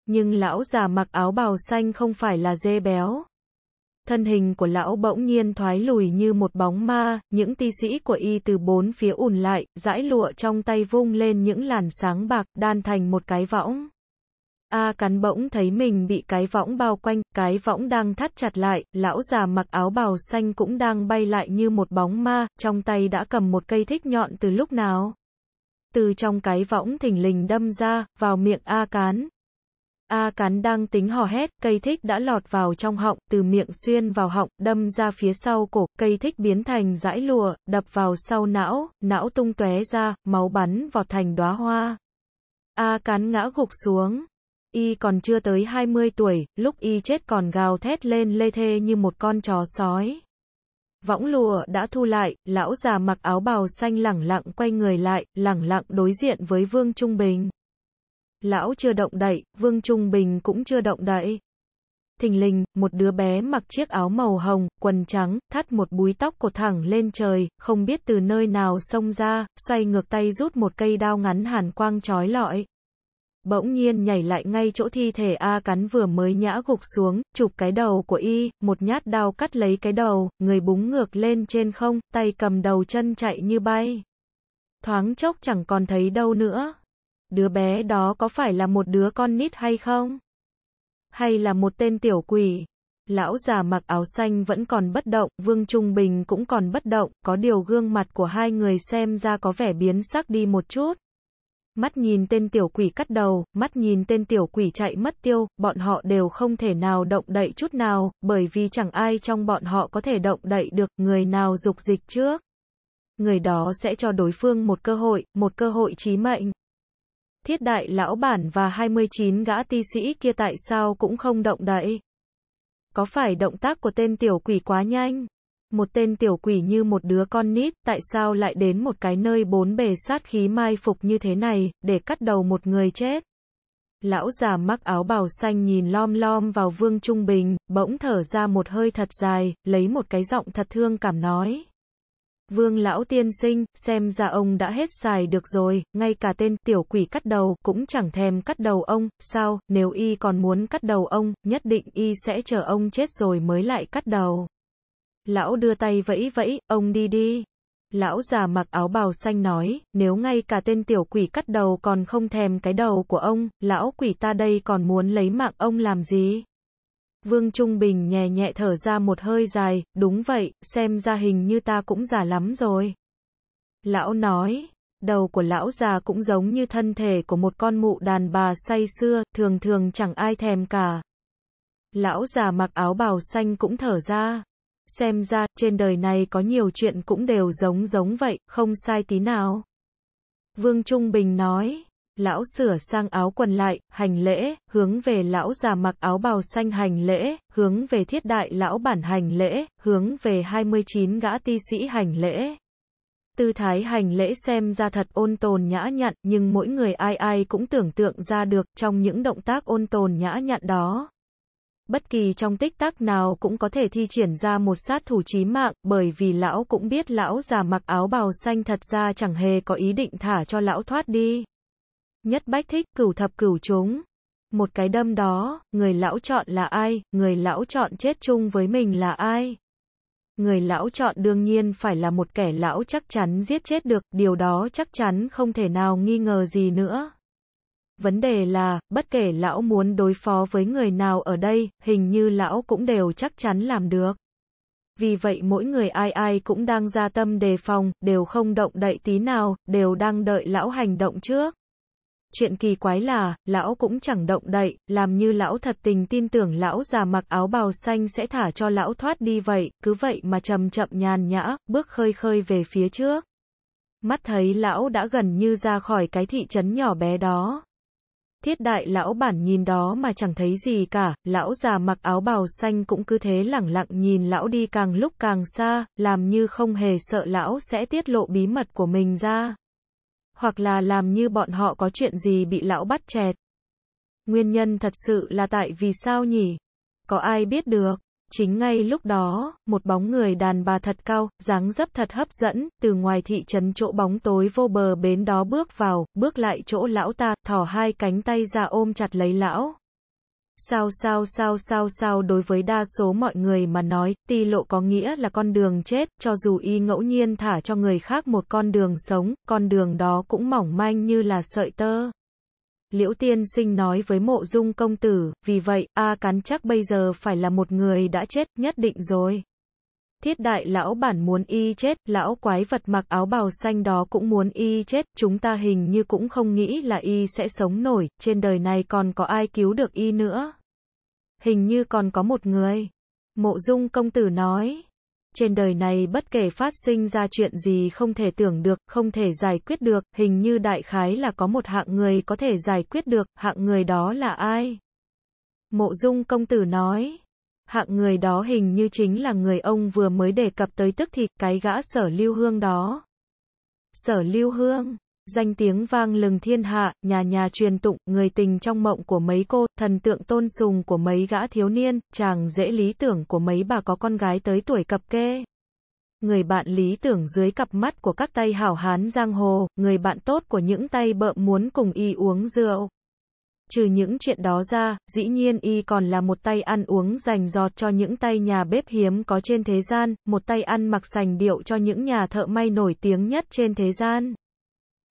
Nhưng lão già mặc áo bào xanh không phải là dê béo. Thân hình của lão bỗng nhiên thoái lùi như một bóng ma, những ti sĩ của y từ bốn phía ùn lại, dãi lụa trong tay vung lên những làn sáng bạc, đan thành một cái võng. A cắn bỗng thấy mình bị cái võng bao quanh, cái võng đang thắt chặt lại, lão già mặc áo bào xanh cũng đang bay lại như một bóng ma, trong tay đã cầm một cây thích nhọn từ lúc nào. Từ trong cái võng thỉnh lình đâm ra, vào miệng A cán. A cán đang tính hò hét, cây thích đã lọt vào trong họng, từ miệng xuyên vào họng, đâm ra phía sau cổ, cây thích biến thành dãi lùa, đập vào sau não, não tung tóe ra, máu bắn vọt thành đóa hoa. A cán ngã gục xuống. Y còn chưa tới 20 tuổi, lúc Y chết còn gào thét lên lê thê như một con chó sói. Võng lụa đã thu lại, lão già mặc áo bào xanh lẳng lặng quay người lại, lẳng lặng đối diện với Vương Trung Bình. Lão chưa động đậy, Vương Trung Bình cũng chưa động đậy. Thình lình, một đứa bé mặc chiếc áo màu hồng, quần trắng, thắt một búi tóc cột thẳng lên trời, không biết từ nơi nào xông ra, xoay ngược tay rút một cây đao ngắn hàn quang trói lọi bỗng nhiên nhảy lại ngay chỗ thi thể A cắn vừa mới nhã gục xuống, chụp cái đầu của Y, một nhát đao cắt lấy cái đầu, người búng ngược lên trên không, tay cầm đầu chân chạy như bay. Thoáng chốc chẳng còn thấy đâu nữa. Đứa bé đó có phải là một đứa con nít hay không? Hay là một tên tiểu quỷ? Lão già mặc áo xanh vẫn còn bất động, Vương Trung Bình cũng còn bất động, có điều gương mặt của hai người xem ra có vẻ biến sắc đi một chút. Mắt nhìn tên tiểu quỷ cắt đầu, mắt nhìn tên tiểu quỷ chạy mất tiêu, bọn họ đều không thể nào động đậy chút nào, bởi vì chẳng ai trong bọn họ có thể động đậy được, người nào dục dịch trước. Người đó sẽ cho đối phương một cơ hội, một cơ hội chí mệnh. Thiết đại lão bản và 29 gã ti sĩ kia tại sao cũng không động đậy. Có phải động tác của tên tiểu quỷ quá nhanh? một tên tiểu quỷ như một đứa con nít, tại sao lại đến một cái nơi bốn bề sát khí mai phục như thế này, để cắt đầu một người chết. Lão già mặc áo bào xanh nhìn lom lom vào Vương Trung Bình, bỗng thở ra một hơi thật dài, lấy một cái giọng thật thương cảm nói. Vương lão tiên sinh, xem ra ông đã hết xài được rồi, ngay cả tên tiểu quỷ cắt đầu cũng chẳng thèm cắt đầu ông, sao, nếu y còn muốn cắt đầu ông, nhất định y sẽ chờ ông chết rồi mới lại cắt đầu. Lão đưa tay vẫy vẫy, ông đi đi. Lão già mặc áo bào xanh nói, nếu ngay cả tên tiểu quỷ cắt đầu còn không thèm cái đầu của ông, lão quỷ ta đây còn muốn lấy mạng ông làm gì? Vương Trung Bình nhẹ nhẹ thở ra một hơi dài, đúng vậy, xem ra hình như ta cũng già lắm rồi. Lão nói, đầu của lão già cũng giống như thân thể của một con mụ đàn bà say xưa, thường thường chẳng ai thèm cả. Lão già mặc áo bào xanh cũng thở ra, xem ra trên đời này có nhiều chuyện cũng đều giống giống vậy, không sai tí nào. Vương Trung Bình nói, lão sửa sang áo quần lại, hành lễ, hướng về lão già mặc áo bào xanh hành lễ, hướng về thiết đại lão bản hành lễ, hướng về 29 gã ti sĩ hành lễ. Tư thái hành lễ xem ra thật ôn tồn nhã nhặn, nhưng mỗi người ai ai cũng tưởng tượng ra được trong những động tác ôn tồn nhã nhặn đó, bất kỳ trong tích tắc nào cũng có thể thi triển ra một sát thủ chí mạng, bởi vì lão cũng biết lão già mặc áo bào xanh thật ra chẳng hề có ý định thả cho lão thoát đi. Nhất bách thích cửu thập cửu chúng. Một cái đâm đó, người lão chọn là ai, người lão chọn chết chung với mình là ai. Người lão chọn đương nhiên phải là một kẻ lão chắc chắn giết chết được, điều đó chắc chắn không thể nào nghi ngờ gì nữa. Vấn đề là, bất kể lão muốn đối phó với người nào ở đây, hình như lão cũng đều chắc chắn làm được. Vì vậy mỗi người ai ai cũng đang ra tâm đề phòng, đều không động đậy tí nào, đều đang đợi lão hành động trước. Chuyện kỳ quái là, lão cũng chẳng động đậy, làm như lão thật tình tin tưởng lão già mặc áo bào xanh sẽ thả cho lão thoát đi vậy, cứ vậy mà chậm chậm nhàn nhã, bước khơi khơi về phía trước. Mắt thấy lão đã gần như ra khỏi cái thị trấn nhỏ bé đó. Thiết đại lão bản nhìn đó mà chẳng thấy gì cả, lão già mặc áo bào xanh cũng cứ thế lẳng lặng nhìn lão đi càng lúc càng xa, làm như không hề sợ lão sẽ tiết lộ bí mật của mình ra. Hoặc là làm như bọn họ có chuyện gì bị lão bắt chẹt. Nguyên nhân thật sự là tại vì sao nhỉ? Có ai biết được? Chính ngay lúc đó, một bóng người đàn bà thật cao, dáng dấp thật hấp dẫn, từ ngoài thị trấn chỗ bóng tối vô bờ bến đó bước vào, bước lại chỗ lão ta, thỏ hai cánh tay ra ôm chặt lấy lão. Sao sao sao sao sao đối với đa số mọi người mà nói, ti lộ có nghĩa là con đường chết, cho dù y ngẫu nhiên thả cho người khác một con đường sống, con đường đó cũng mỏng manh như là sợi tơ. Liễu Tiên Sinh nói với mộ dung công tử, vì vậy, A Cắn chắc bây giờ phải là một người đã chết, nhất định rồi. Thiết đại lão bản muốn y chết, lão quái vật mặc áo bào xanh đó cũng muốn y chết, chúng ta hình như cũng không nghĩ là y sẽ sống nổi, trên đời này còn có ai cứu được y nữa. Hình như còn có một người. Mộ dung công tử nói, trên đời này bất kể phát sinh ra chuyện gì không thể tưởng được, không thể giải quyết được, hình như đại khái là có một hạng người có thể giải quyết được, hạng người đó là ai? Mộ Dung công tử nói, hạng người đó hình như chính là người ông vừa mới đề cập tới tức thì cái gã sở lưu hương đó. Sở lưu hương Danh tiếng vang lừng thiên hạ, nhà nhà truyền tụng, người tình trong mộng của mấy cô, thần tượng tôn sùng của mấy gã thiếu niên, chàng dễ lý tưởng của mấy bà có con gái tới tuổi cập kê. Người bạn lý tưởng dưới cặp mắt của các tay hảo hán giang hồ, người bạn tốt của những tay bợm muốn cùng y uống rượu. Trừ những chuyện đó ra, dĩ nhiên y còn là một tay ăn uống dành giọt cho những tay nhà bếp hiếm có trên thế gian, một tay ăn mặc sành điệu cho những nhà thợ may nổi tiếng nhất trên thế gian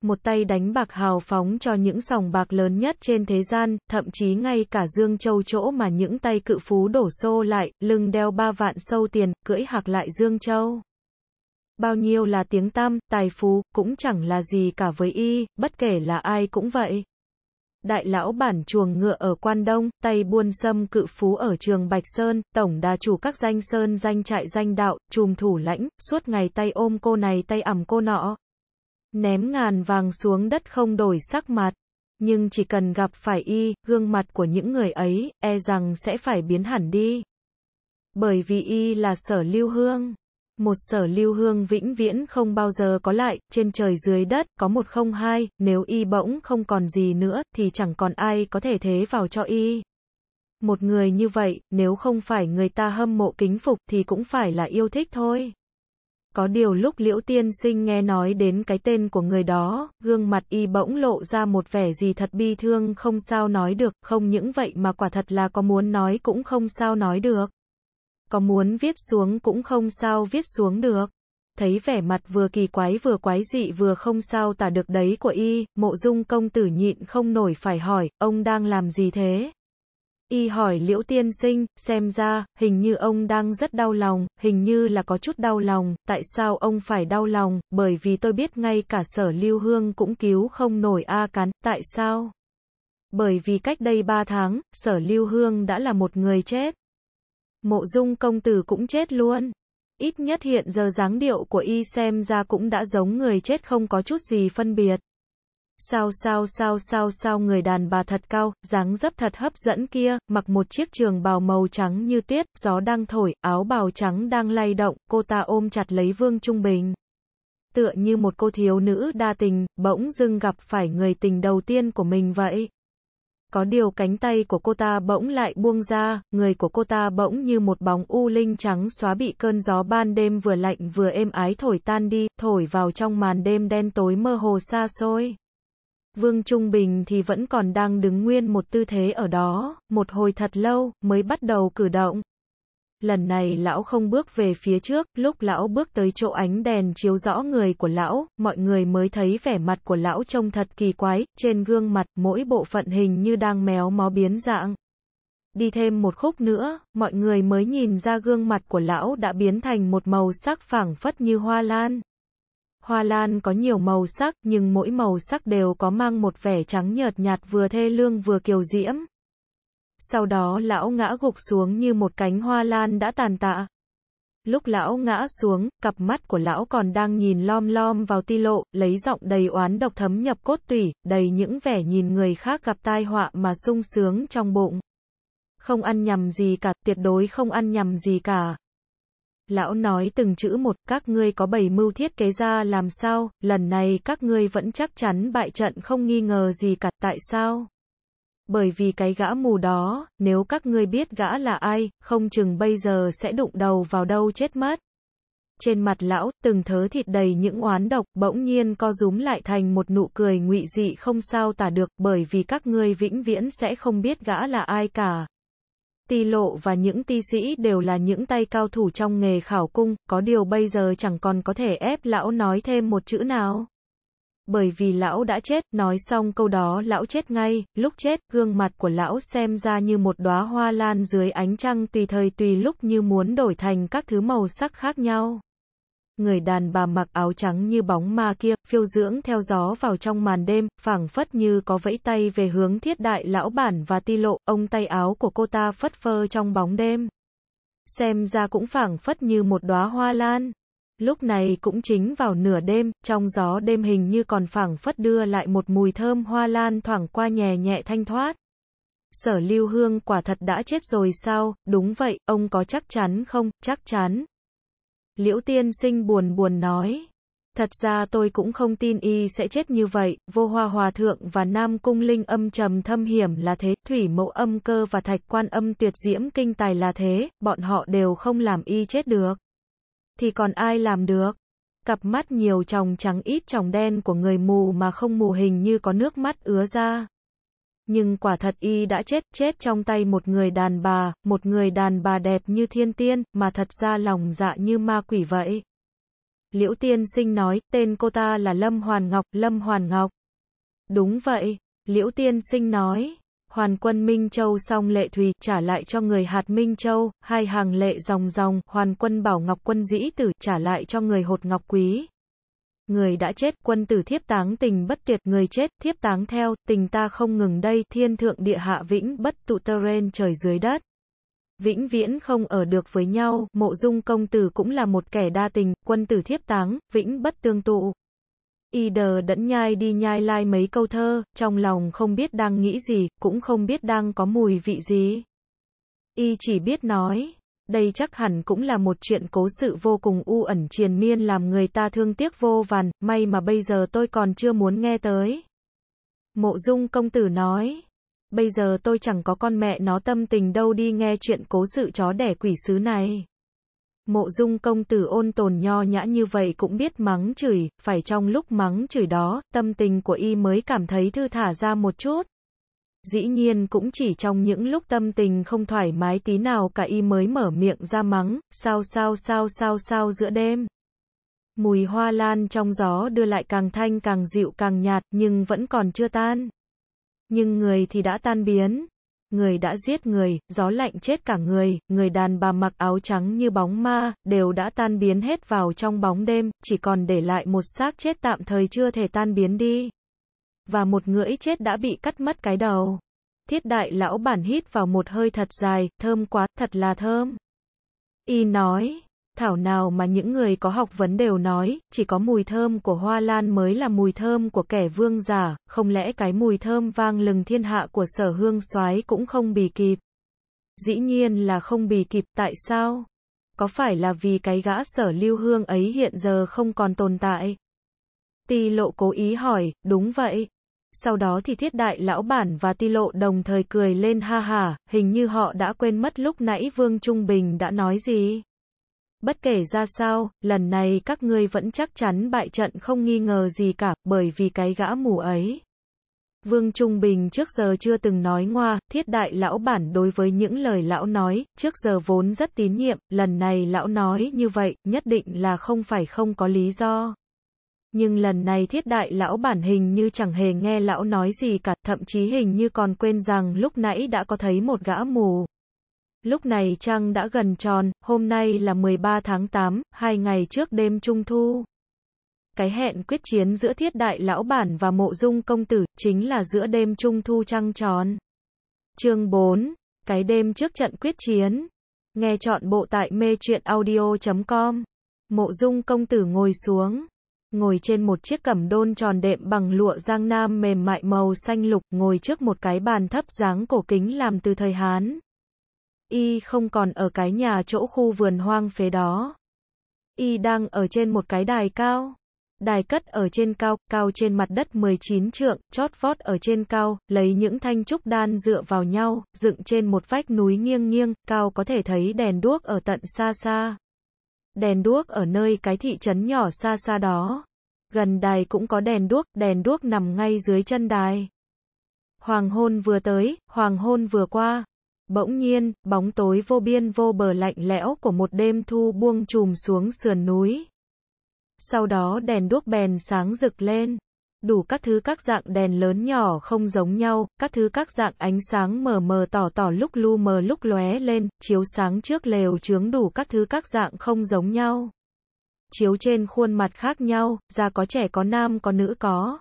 một tay đánh bạc hào phóng cho những sòng bạc lớn nhất trên thế gian, thậm chí ngay cả Dương Châu chỗ mà những tay cự phú đổ xô lại, lưng đeo ba vạn sâu tiền, cưỡi hạc lại Dương Châu. Bao nhiêu là tiếng tam, tài phú, cũng chẳng là gì cả với y, bất kể là ai cũng vậy. Đại lão bản chuồng ngựa ở Quan Đông, tay buôn sâm cự phú ở trường Bạch Sơn, tổng đà chủ các danh sơn danh trại danh đạo, trùm thủ lãnh, suốt ngày tay ôm cô này tay ẩm cô nọ, ném ngàn vàng xuống đất không đổi sắc mặt. Nhưng chỉ cần gặp phải y, gương mặt của những người ấy, e rằng sẽ phải biến hẳn đi. Bởi vì y là sở lưu hương. Một sở lưu hương vĩnh viễn không bao giờ có lại, trên trời dưới đất, có một không hai, nếu y bỗng không còn gì nữa, thì chẳng còn ai có thể thế vào cho y. Một người như vậy, nếu không phải người ta hâm mộ kính phục thì cũng phải là yêu thích thôi. Có điều lúc Liễu Tiên Sinh nghe nói đến cái tên của người đó, gương mặt y bỗng lộ ra một vẻ gì thật bi thương không sao nói được, không những vậy mà quả thật là có muốn nói cũng không sao nói được. Có muốn viết xuống cũng không sao viết xuống được. Thấy vẻ mặt vừa kỳ quái vừa quái dị vừa không sao tả được đấy của y, mộ dung công tử nhịn không nổi phải hỏi, ông đang làm gì thế? Y hỏi Liễu Tiên Sinh, xem ra, hình như ông đang rất đau lòng, hình như là có chút đau lòng, tại sao ông phải đau lòng, bởi vì tôi biết ngay cả sở lưu hương cũng cứu không nổi A cắn. tại sao? Bởi vì cách đây 3 tháng, sở lưu hương đã là một người chết. Mộ dung công tử cũng chết luôn. Ít nhất hiện giờ dáng điệu của y xem ra cũng đã giống người chết không có chút gì phân biệt. Sao sao sao sao sao người đàn bà thật cao, dáng dấp thật hấp dẫn kia, mặc một chiếc trường bào màu trắng như tiết, gió đang thổi, áo bào trắng đang lay động, cô ta ôm chặt lấy Vương Trung Bình. Tựa như một cô thiếu nữ đa tình, bỗng dưng gặp phải người tình đầu tiên của mình vậy. Có điều cánh tay của cô ta bỗng lại buông ra, người của cô ta bỗng như một bóng u linh trắng xóa bị cơn gió ban đêm vừa lạnh vừa êm ái thổi tan đi, thổi vào trong màn đêm đen tối mơ hồ xa xôi. Vương Trung Bình thì vẫn còn đang đứng nguyên một tư thế ở đó, một hồi thật lâu mới bắt đầu cử động. Lần này lão không bước về phía trước, lúc lão bước tới chỗ ánh đèn chiếu rõ người của lão, mọi người mới thấy vẻ mặt của lão trông thật kỳ quái, trên gương mặt mỗi bộ phận hình như đang méo mó biến dạng. Đi thêm một khúc nữa, mọi người mới nhìn ra gương mặt của lão đã biến thành một màu sắc phẳng phất như hoa lan. Hoa lan có nhiều màu sắc nhưng mỗi màu sắc đều có mang một vẻ trắng nhợt nhạt vừa thê lương vừa kiều diễm. Sau đó lão ngã gục xuống như một cánh hoa lan đã tàn tạ. Lúc lão ngã xuống, cặp mắt của lão còn đang nhìn lom lom vào ti lộ, lấy giọng đầy oán độc thấm nhập cốt tủy, đầy những vẻ nhìn người khác gặp tai họa mà sung sướng trong bụng. Không ăn nhầm gì cả, tuyệt đối không ăn nhầm gì cả lão nói từng chữ một, các ngươi có bảy mưu thiết kế ra làm sao, lần này các ngươi vẫn chắc chắn bại trận không nghi ngờ gì cả, tại sao? Bởi vì cái gã mù đó, nếu các ngươi biết gã là ai, không chừng bây giờ sẽ đụng đầu vào đâu chết mất. Trên mặt lão, từng thớ thịt đầy những oán độc, bỗng nhiên co rúm lại thành một nụ cười ngụy dị không sao tả được, bởi vì các ngươi vĩnh viễn sẽ không biết gã là ai cả ti lộ và những ti sĩ đều là những tay cao thủ trong nghề khảo cung, có điều bây giờ chẳng còn có thể ép lão nói thêm một chữ nào. Bởi vì lão đã chết, nói xong câu đó lão chết ngay, lúc chết, gương mặt của lão xem ra như một đóa hoa lan dưới ánh trăng tùy thời tùy lúc như muốn đổi thành các thứ màu sắc khác nhau người đàn bà mặc áo trắng như bóng ma kia, phiêu dưỡng theo gió vào trong màn đêm, phảng phất như có vẫy tay về hướng thiết đại lão bản và ti lộ, ông tay áo của cô ta phất phơ trong bóng đêm. Xem ra cũng phảng phất như một đóa hoa lan. Lúc này cũng chính vào nửa đêm, trong gió đêm hình như còn phảng phất đưa lại một mùi thơm hoa lan thoảng qua nhẹ nhẹ thanh thoát. Sở Lưu Hương quả thật đã chết rồi sao? Đúng vậy, ông có chắc chắn không? Chắc chắn. Liễu tiên sinh buồn buồn nói. Thật ra tôi cũng không tin y sẽ chết như vậy, vô hoa hòa thượng và nam cung linh âm trầm thâm hiểm là thế, thủy mẫu âm cơ và thạch quan âm tuyệt diễm kinh tài là thế, bọn họ đều không làm y chết được. Thì còn ai làm được? Cặp mắt nhiều tròng trắng ít tròng đen của người mù mà không mù hình như có nước mắt ứa ra nhưng quả thật y đã chết, chết trong tay một người đàn bà, một người đàn bà đẹp như thiên tiên, mà thật ra lòng dạ như ma quỷ vậy. Liễu tiên sinh nói, tên cô ta là Lâm Hoàn Ngọc, Lâm Hoàn Ngọc. Đúng vậy, Liễu tiên sinh nói. Hoàn quân Minh Châu xong lệ thùy trả lại cho người hạt Minh Châu, hai hàng lệ dòng dòng, hoàn quân bảo Ngọc quân dĩ tử trả lại cho người hột Ngọc quý, người đã chết, quân tử thiếp táng tình bất tiệt, người chết, thiếp táng theo, tình ta không ngừng đây, thiên thượng địa hạ vĩnh, bất tụ tơ trời dưới đất. Vĩnh viễn không ở được với nhau, mộ dung công tử cũng là một kẻ đa tình, quân tử thiếp táng, vĩnh bất tương tụ. Y đờ đẫn nhai đi nhai lai mấy câu thơ, trong lòng không biết đang nghĩ gì, cũng không biết đang có mùi vị gì. Y chỉ biết nói. Đây chắc hẳn cũng là một chuyện cố sự vô cùng u ẩn triền miên làm người ta thương tiếc vô vàn, may mà bây giờ tôi còn chưa muốn nghe tới. Mộ dung công tử nói, bây giờ tôi chẳng có con mẹ nó tâm tình đâu đi nghe chuyện cố sự chó đẻ quỷ sứ này. Mộ dung công tử ôn tồn nho nhã như vậy cũng biết mắng chửi, phải trong lúc mắng chửi đó, tâm tình của y mới cảm thấy thư thả ra một chút. Dĩ nhiên cũng chỉ trong những lúc tâm tình không thoải mái tí nào cả y mới mở miệng ra mắng, sao sao sao sao sao giữa đêm. Mùi hoa lan trong gió đưa lại càng thanh càng dịu càng nhạt nhưng vẫn còn chưa tan. Nhưng người thì đã tan biến. Người đã giết người, gió lạnh chết cả người, người đàn bà mặc áo trắng như bóng ma, đều đã tan biến hết vào trong bóng đêm, chỉ còn để lại một xác chết tạm thời chưa thể tan biến đi và một ngưỡi chết đã bị cắt mất cái đầu. Thiết đại lão bản hít vào một hơi thật dài, thơm quá, thật là thơm. Y nói, thảo nào mà những người có học vấn đều nói, chỉ có mùi thơm của hoa lan mới là mùi thơm của kẻ vương giả, không lẽ cái mùi thơm vang lừng thiên hạ của sở hương soái cũng không bì kịp. Dĩ nhiên là không bì kịp, tại sao? Có phải là vì cái gã sở lưu hương ấy hiện giờ không còn tồn tại? Ti Lộ cố ý hỏi, đúng vậy. Sau đó thì thiết đại lão bản và Ti Lộ đồng thời cười lên ha ha, hình như họ đã quên mất lúc nãy Vương Trung Bình đã nói gì. Bất kể ra sao, lần này các ngươi vẫn chắc chắn bại trận không nghi ngờ gì cả, bởi vì cái gã mù ấy. Vương Trung Bình trước giờ chưa từng nói ngoa, thiết đại lão bản đối với những lời lão nói, trước giờ vốn rất tín nhiệm, lần này lão nói như vậy, nhất định là không phải không có lý do. Nhưng lần này thiết đại lão bản hình như chẳng hề nghe lão nói gì cả, thậm chí hình như còn quên rằng lúc nãy đã có thấy một gã mù. Lúc này trăng đã gần tròn, hôm nay là 13 tháng 8, hai ngày trước đêm trung thu. Cái hẹn quyết chiến giữa thiết đại lão bản và mộ dung công tử, chính là giữa đêm trung thu trăng tròn. Chương 4. Cái đêm trước trận quyết chiến. Nghe chọn bộ tại mê truyện audio.com. Mộ dung công tử ngồi xuống ngồi trên một chiếc cẩm đôn tròn đệm bằng lụa giang nam mềm mại màu xanh lục, ngồi trước một cái bàn thấp dáng cổ kính làm từ thời Hán. Y không còn ở cái nhà chỗ khu vườn hoang phế đó. Y đang ở trên một cái đài cao. Đài cất ở trên cao, cao trên mặt đất 19 trượng, chót vót ở trên cao, lấy những thanh trúc đan dựa vào nhau, dựng trên một vách núi nghiêng nghiêng, cao có thể thấy đèn đuốc ở tận xa xa. Đèn đuốc ở nơi cái thị trấn nhỏ xa xa đó. Gần đài cũng có đèn đuốc, đèn đuốc nằm ngay dưới chân đài. Hoàng hôn vừa tới, hoàng hôn vừa qua. Bỗng nhiên, bóng tối vô biên vô bờ lạnh lẽo của một đêm thu buông trùm xuống sườn núi. Sau đó đèn đuốc bèn sáng rực lên đủ các thứ các dạng đèn lớn nhỏ không giống nhau, các thứ các dạng ánh sáng mờ mờ tỏ tỏ lúc lu mờ lúc lóe lên, chiếu sáng trước lều chướng đủ các thứ các dạng không giống nhau. Chiếu trên khuôn mặt khác nhau, da có trẻ có nam có nữ có.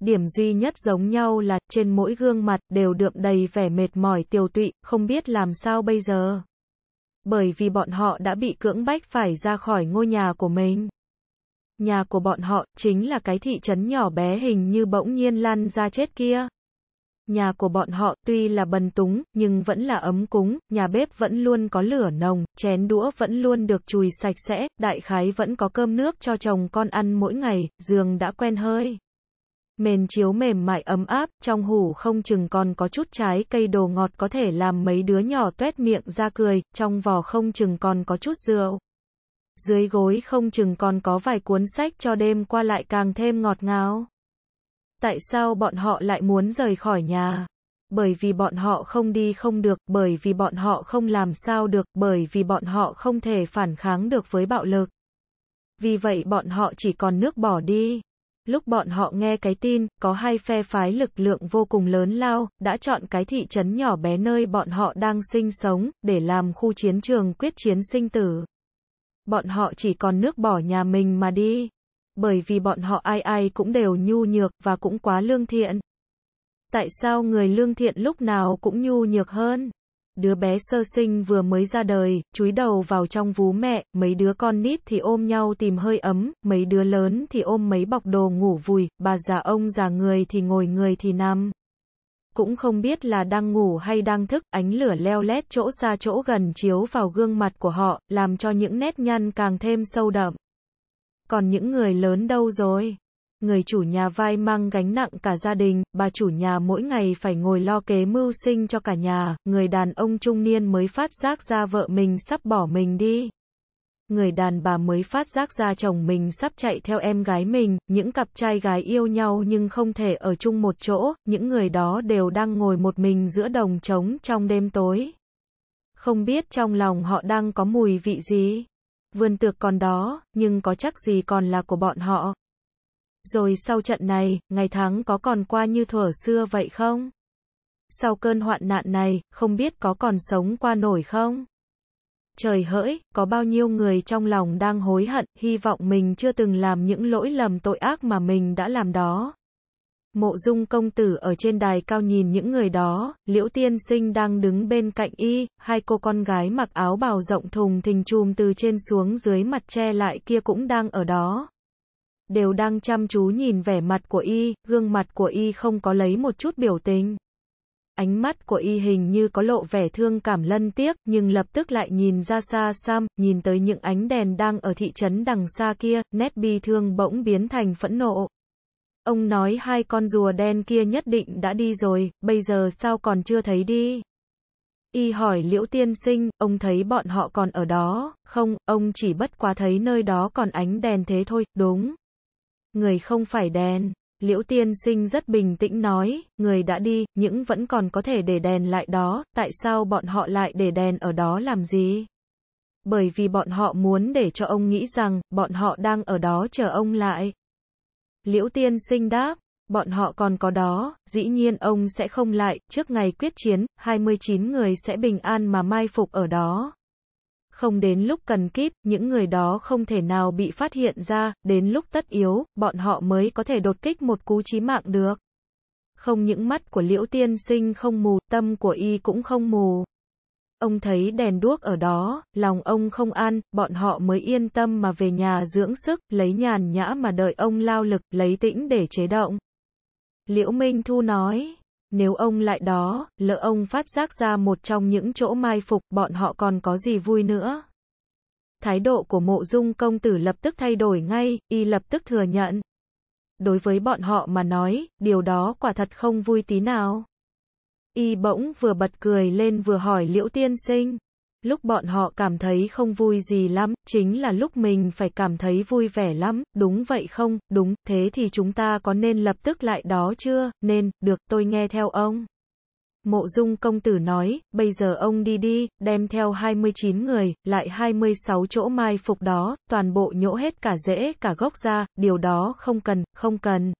Điểm duy nhất giống nhau là trên mỗi gương mặt đều đượm đầy vẻ mệt mỏi tiều tụy, không biết làm sao bây giờ. Bởi vì bọn họ đã bị cưỡng bách phải ra khỏi ngôi nhà của mình nhà của bọn họ chính là cái thị trấn nhỏ bé hình như bỗng nhiên lăn ra chết kia. Nhà của bọn họ tuy là bần túng, nhưng vẫn là ấm cúng, nhà bếp vẫn luôn có lửa nồng, chén đũa vẫn luôn được chùi sạch sẽ, đại khái vẫn có cơm nước cho chồng con ăn mỗi ngày, giường đã quen hơi. Mền chiếu mềm mại ấm áp, trong hủ không chừng còn có chút trái cây đồ ngọt có thể làm mấy đứa nhỏ tuét miệng ra cười, trong vò không chừng còn có chút rượu dưới gối không chừng còn có vài cuốn sách cho đêm qua lại càng thêm ngọt ngào. Tại sao bọn họ lại muốn rời khỏi nhà? Bởi vì bọn họ không đi không được, bởi vì bọn họ không làm sao được, bởi vì bọn họ không thể phản kháng được với bạo lực. Vì vậy bọn họ chỉ còn nước bỏ đi. Lúc bọn họ nghe cái tin, có hai phe phái lực lượng vô cùng lớn lao, đã chọn cái thị trấn nhỏ bé nơi bọn họ đang sinh sống, để làm khu chiến trường quyết chiến sinh tử bọn họ chỉ còn nước bỏ nhà mình mà đi. Bởi vì bọn họ ai ai cũng đều nhu nhược và cũng quá lương thiện. Tại sao người lương thiện lúc nào cũng nhu nhược hơn? Đứa bé sơ sinh vừa mới ra đời, chúi đầu vào trong vú mẹ, mấy đứa con nít thì ôm nhau tìm hơi ấm, mấy đứa lớn thì ôm mấy bọc đồ ngủ vùi, bà già ông già người thì ngồi người thì nằm cũng không biết là đang ngủ hay đang thức, ánh lửa leo lét chỗ xa chỗ gần chiếu vào gương mặt của họ, làm cho những nét nhăn càng thêm sâu đậm. Còn những người lớn đâu rồi? Người chủ nhà vai mang gánh nặng cả gia đình, bà chủ nhà mỗi ngày phải ngồi lo kế mưu sinh cho cả nhà, người đàn ông trung niên mới phát giác ra vợ mình sắp bỏ mình đi người đàn bà mới phát giác ra chồng mình sắp chạy theo em gái mình, những cặp trai gái yêu nhau nhưng không thể ở chung một chỗ, những người đó đều đang ngồi một mình giữa đồng trống trong đêm tối. Không biết trong lòng họ đang có mùi vị gì. Vườn tược còn đó, nhưng có chắc gì còn là của bọn họ. Rồi sau trận này, ngày tháng có còn qua như thuở xưa vậy không? Sau cơn hoạn nạn này, không biết có còn sống qua nổi không? Trời hỡi, có bao nhiêu người trong lòng đang hối hận, hy vọng mình chưa từng làm những lỗi lầm tội ác mà mình đã làm đó. Mộ dung công tử ở trên đài cao nhìn những người đó, liễu tiên sinh đang đứng bên cạnh y, hai cô con gái mặc áo bào rộng thùng thình chùm từ trên xuống dưới mặt che lại kia cũng đang ở đó. Đều đang chăm chú nhìn vẻ mặt của y, gương mặt của y không có lấy một chút biểu tình ánh mắt của y hình như có lộ vẻ thương cảm lân tiếc, nhưng lập tức lại nhìn ra xa xăm, nhìn tới những ánh đèn đang ở thị trấn đằng xa kia, nét bi thương bỗng biến thành phẫn nộ. Ông nói hai con rùa đen kia nhất định đã đi rồi, bây giờ sao còn chưa thấy đi? Y hỏi liễu tiên sinh, ông thấy bọn họ còn ở đó, không, ông chỉ bất quá thấy nơi đó còn ánh đèn thế thôi, đúng. Người không phải đèn. Liễu tiên sinh rất bình tĩnh nói, người đã đi, những vẫn còn có thể để đèn lại đó, tại sao bọn họ lại để đèn ở đó làm gì? Bởi vì bọn họ muốn để cho ông nghĩ rằng, bọn họ đang ở đó chờ ông lại. Liễu tiên sinh đáp, bọn họ còn có đó, dĩ nhiên ông sẽ không lại, trước ngày quyết chiến, 29 người sẽ bình an mà mai phục ở đó không đến lúc cần kíp, những người đó không thể nào bị phát hiện ra, đến lúc tất yếu, bọn họ mới có thể đột kích một cú chí mạng được. Không những mắt của Liễu Tiên Sinh không mù, tâm của y cũng không mù. Ông thấy đèn đuốc ở đó, lòng ông không an, bọn họ mới yên tâm mà về nhà dưỡng sức, lấy nhàn nhã mà đợi ông lao lực, lấy tĩnh để chế động. Liễu Minh Thu nói. Nếu ông lại đó, lỡ ông phát giác ra một trong những chỗ mai phục, bọn họ còn có gì vui nữa. Thái độ của mộ dung công tử lập tức thay đổi ngay, y lập tức thừa nhận. Đối với bọn họ mà nói, điều đó quả thật không vui tí nào. Y bỗng vừa bật cười lên vừa hỏi liễu tiên sinh. Lúc bọn họ cảm thấy không vui gì lắm, chính là lúc mình phải cảm thấy vui vẻ lắm, đúng vậy không, đúng, thế thì chúng ta có nên lập tức lại đó chưa, nên, được, tôi nghe theo ông. Mộ dung công tử nói, bây giờ ông đi đi, đem theo 29 người, lại 26 chỗ mai phục đó, toàn bộ nhỗ hết cả rễ cả gốc ra, điều đó không cần, không cần.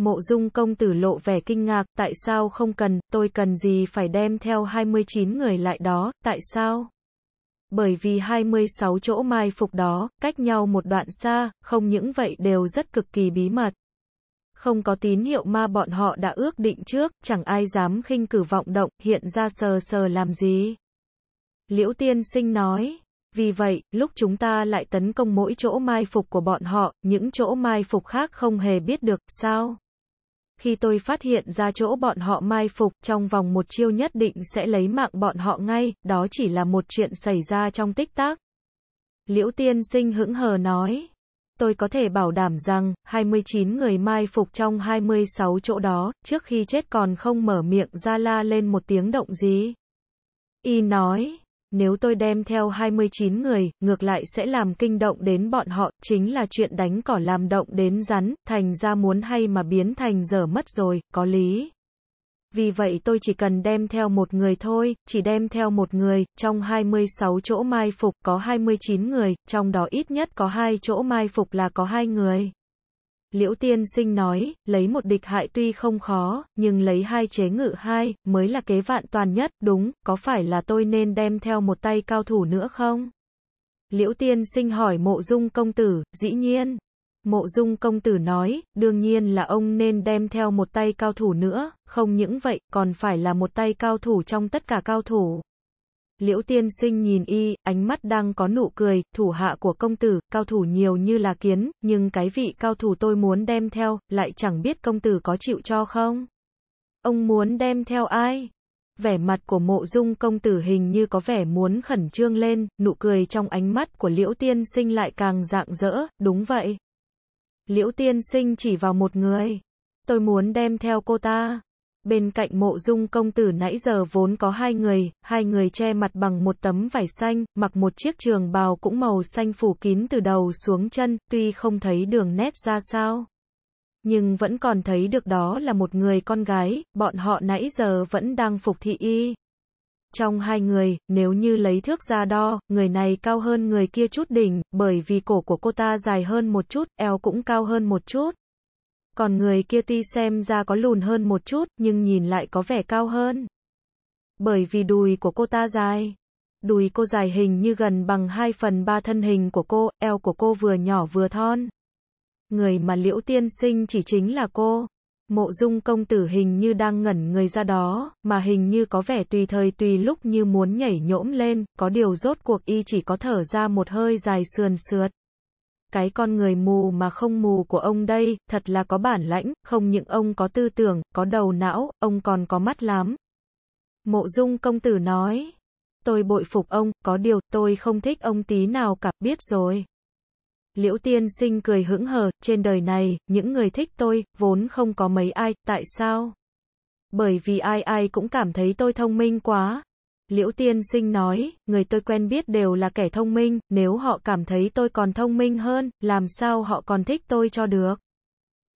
Mộ dung công tử lộ vẻ kinh ngạc, tại sao không cần, tôi cần gì phải đem theo 29 người lại đó, tại sao? Bởi vì 26 chỗ mai phục đó, cách nhau một đoạn xa, không những vậy đều rất cực kỳ bí mật. Không có tín hiệu ma bọn họ đã ước định trước, chẳng ai dám khinh cử vọng động, hiện ra sờ sờ làm gì. Liễu tiên sinh nói. Vì vậy, lúc chúng ta lại tấn công mỗi chỗ mai phục của bọn họ, những chỗ mai phục khác không hề biết được, sao? khi tôi phát hiện ra chỗ bọn họ mai phục, trong vòng một chiêu nhất định sẽ lấy mạng bọn họ ngay, đó chỉ là một chuyện xảy ra trong tích tắc. Liễu tiên sinh hững hờ nói. Tôi có thể bảo đảm rằng, 29 người mai phục trong 26 chỗ đó, trước khi chết còn không mở miệng ra la lên một tiếng động gì. Y nói, nếu tôi đem theo 29 người, ngược lại sẽ làm kinh động đến bọn họ, chính là chuyện đánh cỏ làm động đến rắn, thành ra muốn hay mà biến thành giờ mất rồi, có lý. Vì vậy tôi chỉ cần đem theo một người thôi, chỉ đem theo một người, trong 26 chỗ mai phục có 29 người, trong đó ít nhất có hai chỗ mai phục là có hai người. Liễu Tiên Sinh nói, lấy một địch hại tuy không khó, nhưng lấy hai chế ngự hai, mới là kế vạn toàn nhất, đúng, có phải là tôi nên đem theo một tay cao thủ nữa không? Liễu Tiên Sinh hỏi mộ dung công tử, dĩ nhiên. Mộ dung công tử nói, đương nhiên là ông nên đem theo một tay cao thủ nữa, không những vậy, còn phải là một tay cao thủ trong tất cả cao thủ. Liễu tiên sinh nhìn y, ánh mắt đang có nụ cười, thủ hạ của công tử, cao thủ nhiều như là kiến, nhưng cái vị cao thủ tôi muốn đem theo, lại chẳng biết công tử có chịu cho không? Ông muốn đem theo ai? Vẻ mặt của mộ dung công tử hình như có vẻ muốn khẩn trương lên, nụ cười trong ánh mắt của liễu tiên sinh lại càng rạng rỡ, đúng vậy. Liễu tiên sinh chỉ vào một người. Tôi muốn đem theo cô ta bên cạnh mộ dung công tử nãy giờ vốn có hai người, hai người che mặt bằng một tấm vải xanh, mặc một chiếc trường bào cũng màu xanh phủ kín từ đầu xuống chân, tuy không thấy đường nét ra sao. Nhưng vẫn còn thấy được đó là một người con gái, bọn họ nãy giờ vẫn đang phục thị y. Trong hai người, nếu như lấy thước ra đo, người này cao hơn người kia chút đỉnh, bởi vì cổ của cô ta dài hơn một chút, eo cũng cao hơn một chút còn người kia tuy xem ra có lùn hơn một chút, nhưng nhìn lại có vẻ cao hơn. Bởi vì đùi của cô ta dài. Đùi cô dài hình như gần bằng 2 phần 3 thân hình của cô, eo của cô vừa nhỏ vừa thon. Người mà liễu tiên sinh chỉ chính là cô. Mộ dung công tử hình như đang ngẩn người ra đó, mà hình như có vẻ tùy thời tùy lúc như muốn nhảy nhỗm lên, có điều rốt cuộc y chỉ có thở ra một hơi dài sườn sượt cái con người mù mà không mù của ông đây, thật là có bản lãnh, không những ông có tư tưởng, có đầu não, ông còn có mắt lắm. Mộ dung công tử nói, tôi bội phục ông, có điều, tôi không thích ông tí nào cả, biết rồi. Liễu tiên sinh cười hững hờ, trên đời này, những người thích tôi, vốn không có mấy ai, tại sao? Bởi vì ai ai cũng cảm thấy tôi thông minh quá, Liễu tiên sinh nói, người tôi quen biết đều là kẻ thông minh, nếu họ cảm thấy tôi còn thông minh hơn, làm sao họ còn thích tôi cho được.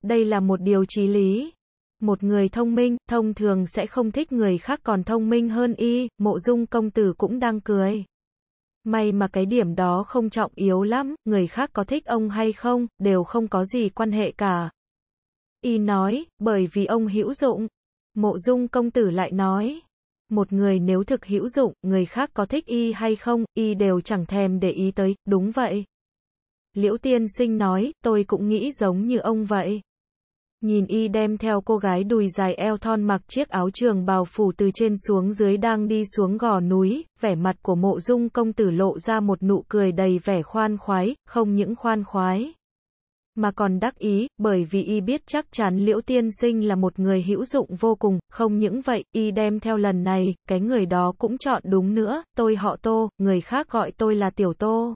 Đây là một điều trí lý. Một người thông minh, thông thường sẽ không thích người khác còn thông minh hơn y, mộ dung công tử cũng đang cười. May mà cái điểm đó không trọng yếu lắm, người khác có thích ông hay không, đều không có gì quan hệ cả. Y nói, bởi vì ông hữu dụng. Mộ dung công tử lại nói, một người nếu thực hữu dụng, người khác có thích y hay không, y đều chẳng thèm để ý tới, đúng vậy. Liễu tiên sinh nói, tôi cũng nghĩ giống như ông vậy. Nhìn y đem theo cô gái đùi dài eo thon mặc chiếc áo trường bào phủ từ trên xuống dưới đang đi xuống gò núi, vẻ mặt của mộ dung công tử lộ ra một nụ cười đầy vẻ khoan khoái, không những khoan khoái, mà còn đắc ý, bởi vì y biết chắc chắn Liễu Tiên Sinh là một người hữu dụng vô cùng, không những vậy, y đem theo lần này, cái người đó cũng chọn đúng nữa, tôi họ Tô, người khác gọi tôi là Tiểu Tô.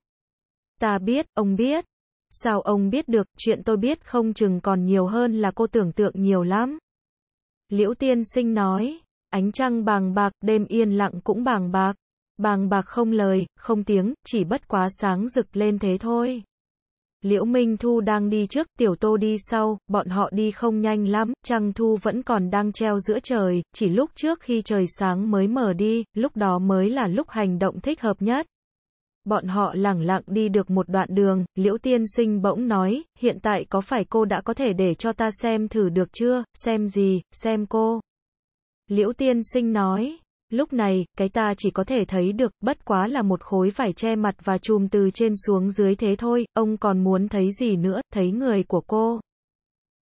Ta biết, ông biết. Sao ông biết được, chuyện tôi biết không chừng còn nhiều hơn là cô tưởng tượng nhiều lắm. Liễu Tiên Sinh nói, ánh trăng bàng bạc, đêm yên lặng cũng bàng bạc. Bàng bạc không lời, không tiếng, chỉ bất quá sáng rực lên thế thôi. Liễu Minh Thu đang đi trước, Tiểu Tô đi sau, bọn họ đi không nhanh lắm, Trăng Thu vẫn còn đang treo giữa trời, chỉ lúc trước khi trời sáng mới mở đi, lúc đó mới là lúc hành động thích hợp nhất. Bọn họ lẳng lặng đi được một đoạn đường, Liễu Tiên Sinh bỗng nói, hiện tại có phải cô đã có thể để cho ta xem thử được chưa, xem gì, xem cô. Liễu Tiên Sinh nói, Lúc này, cái ta chỉ có thể thấy được, bất quá là một khối vải che mặt và chùm từ trên xuống dưới thế thôi, ông còn muốn thấy gì nữa, thấy người của cô.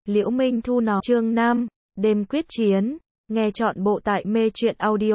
Liễu Minh Thu nó trương Nam, đêm quyết chiến, nghe chọn bộ tại mê truyện audio.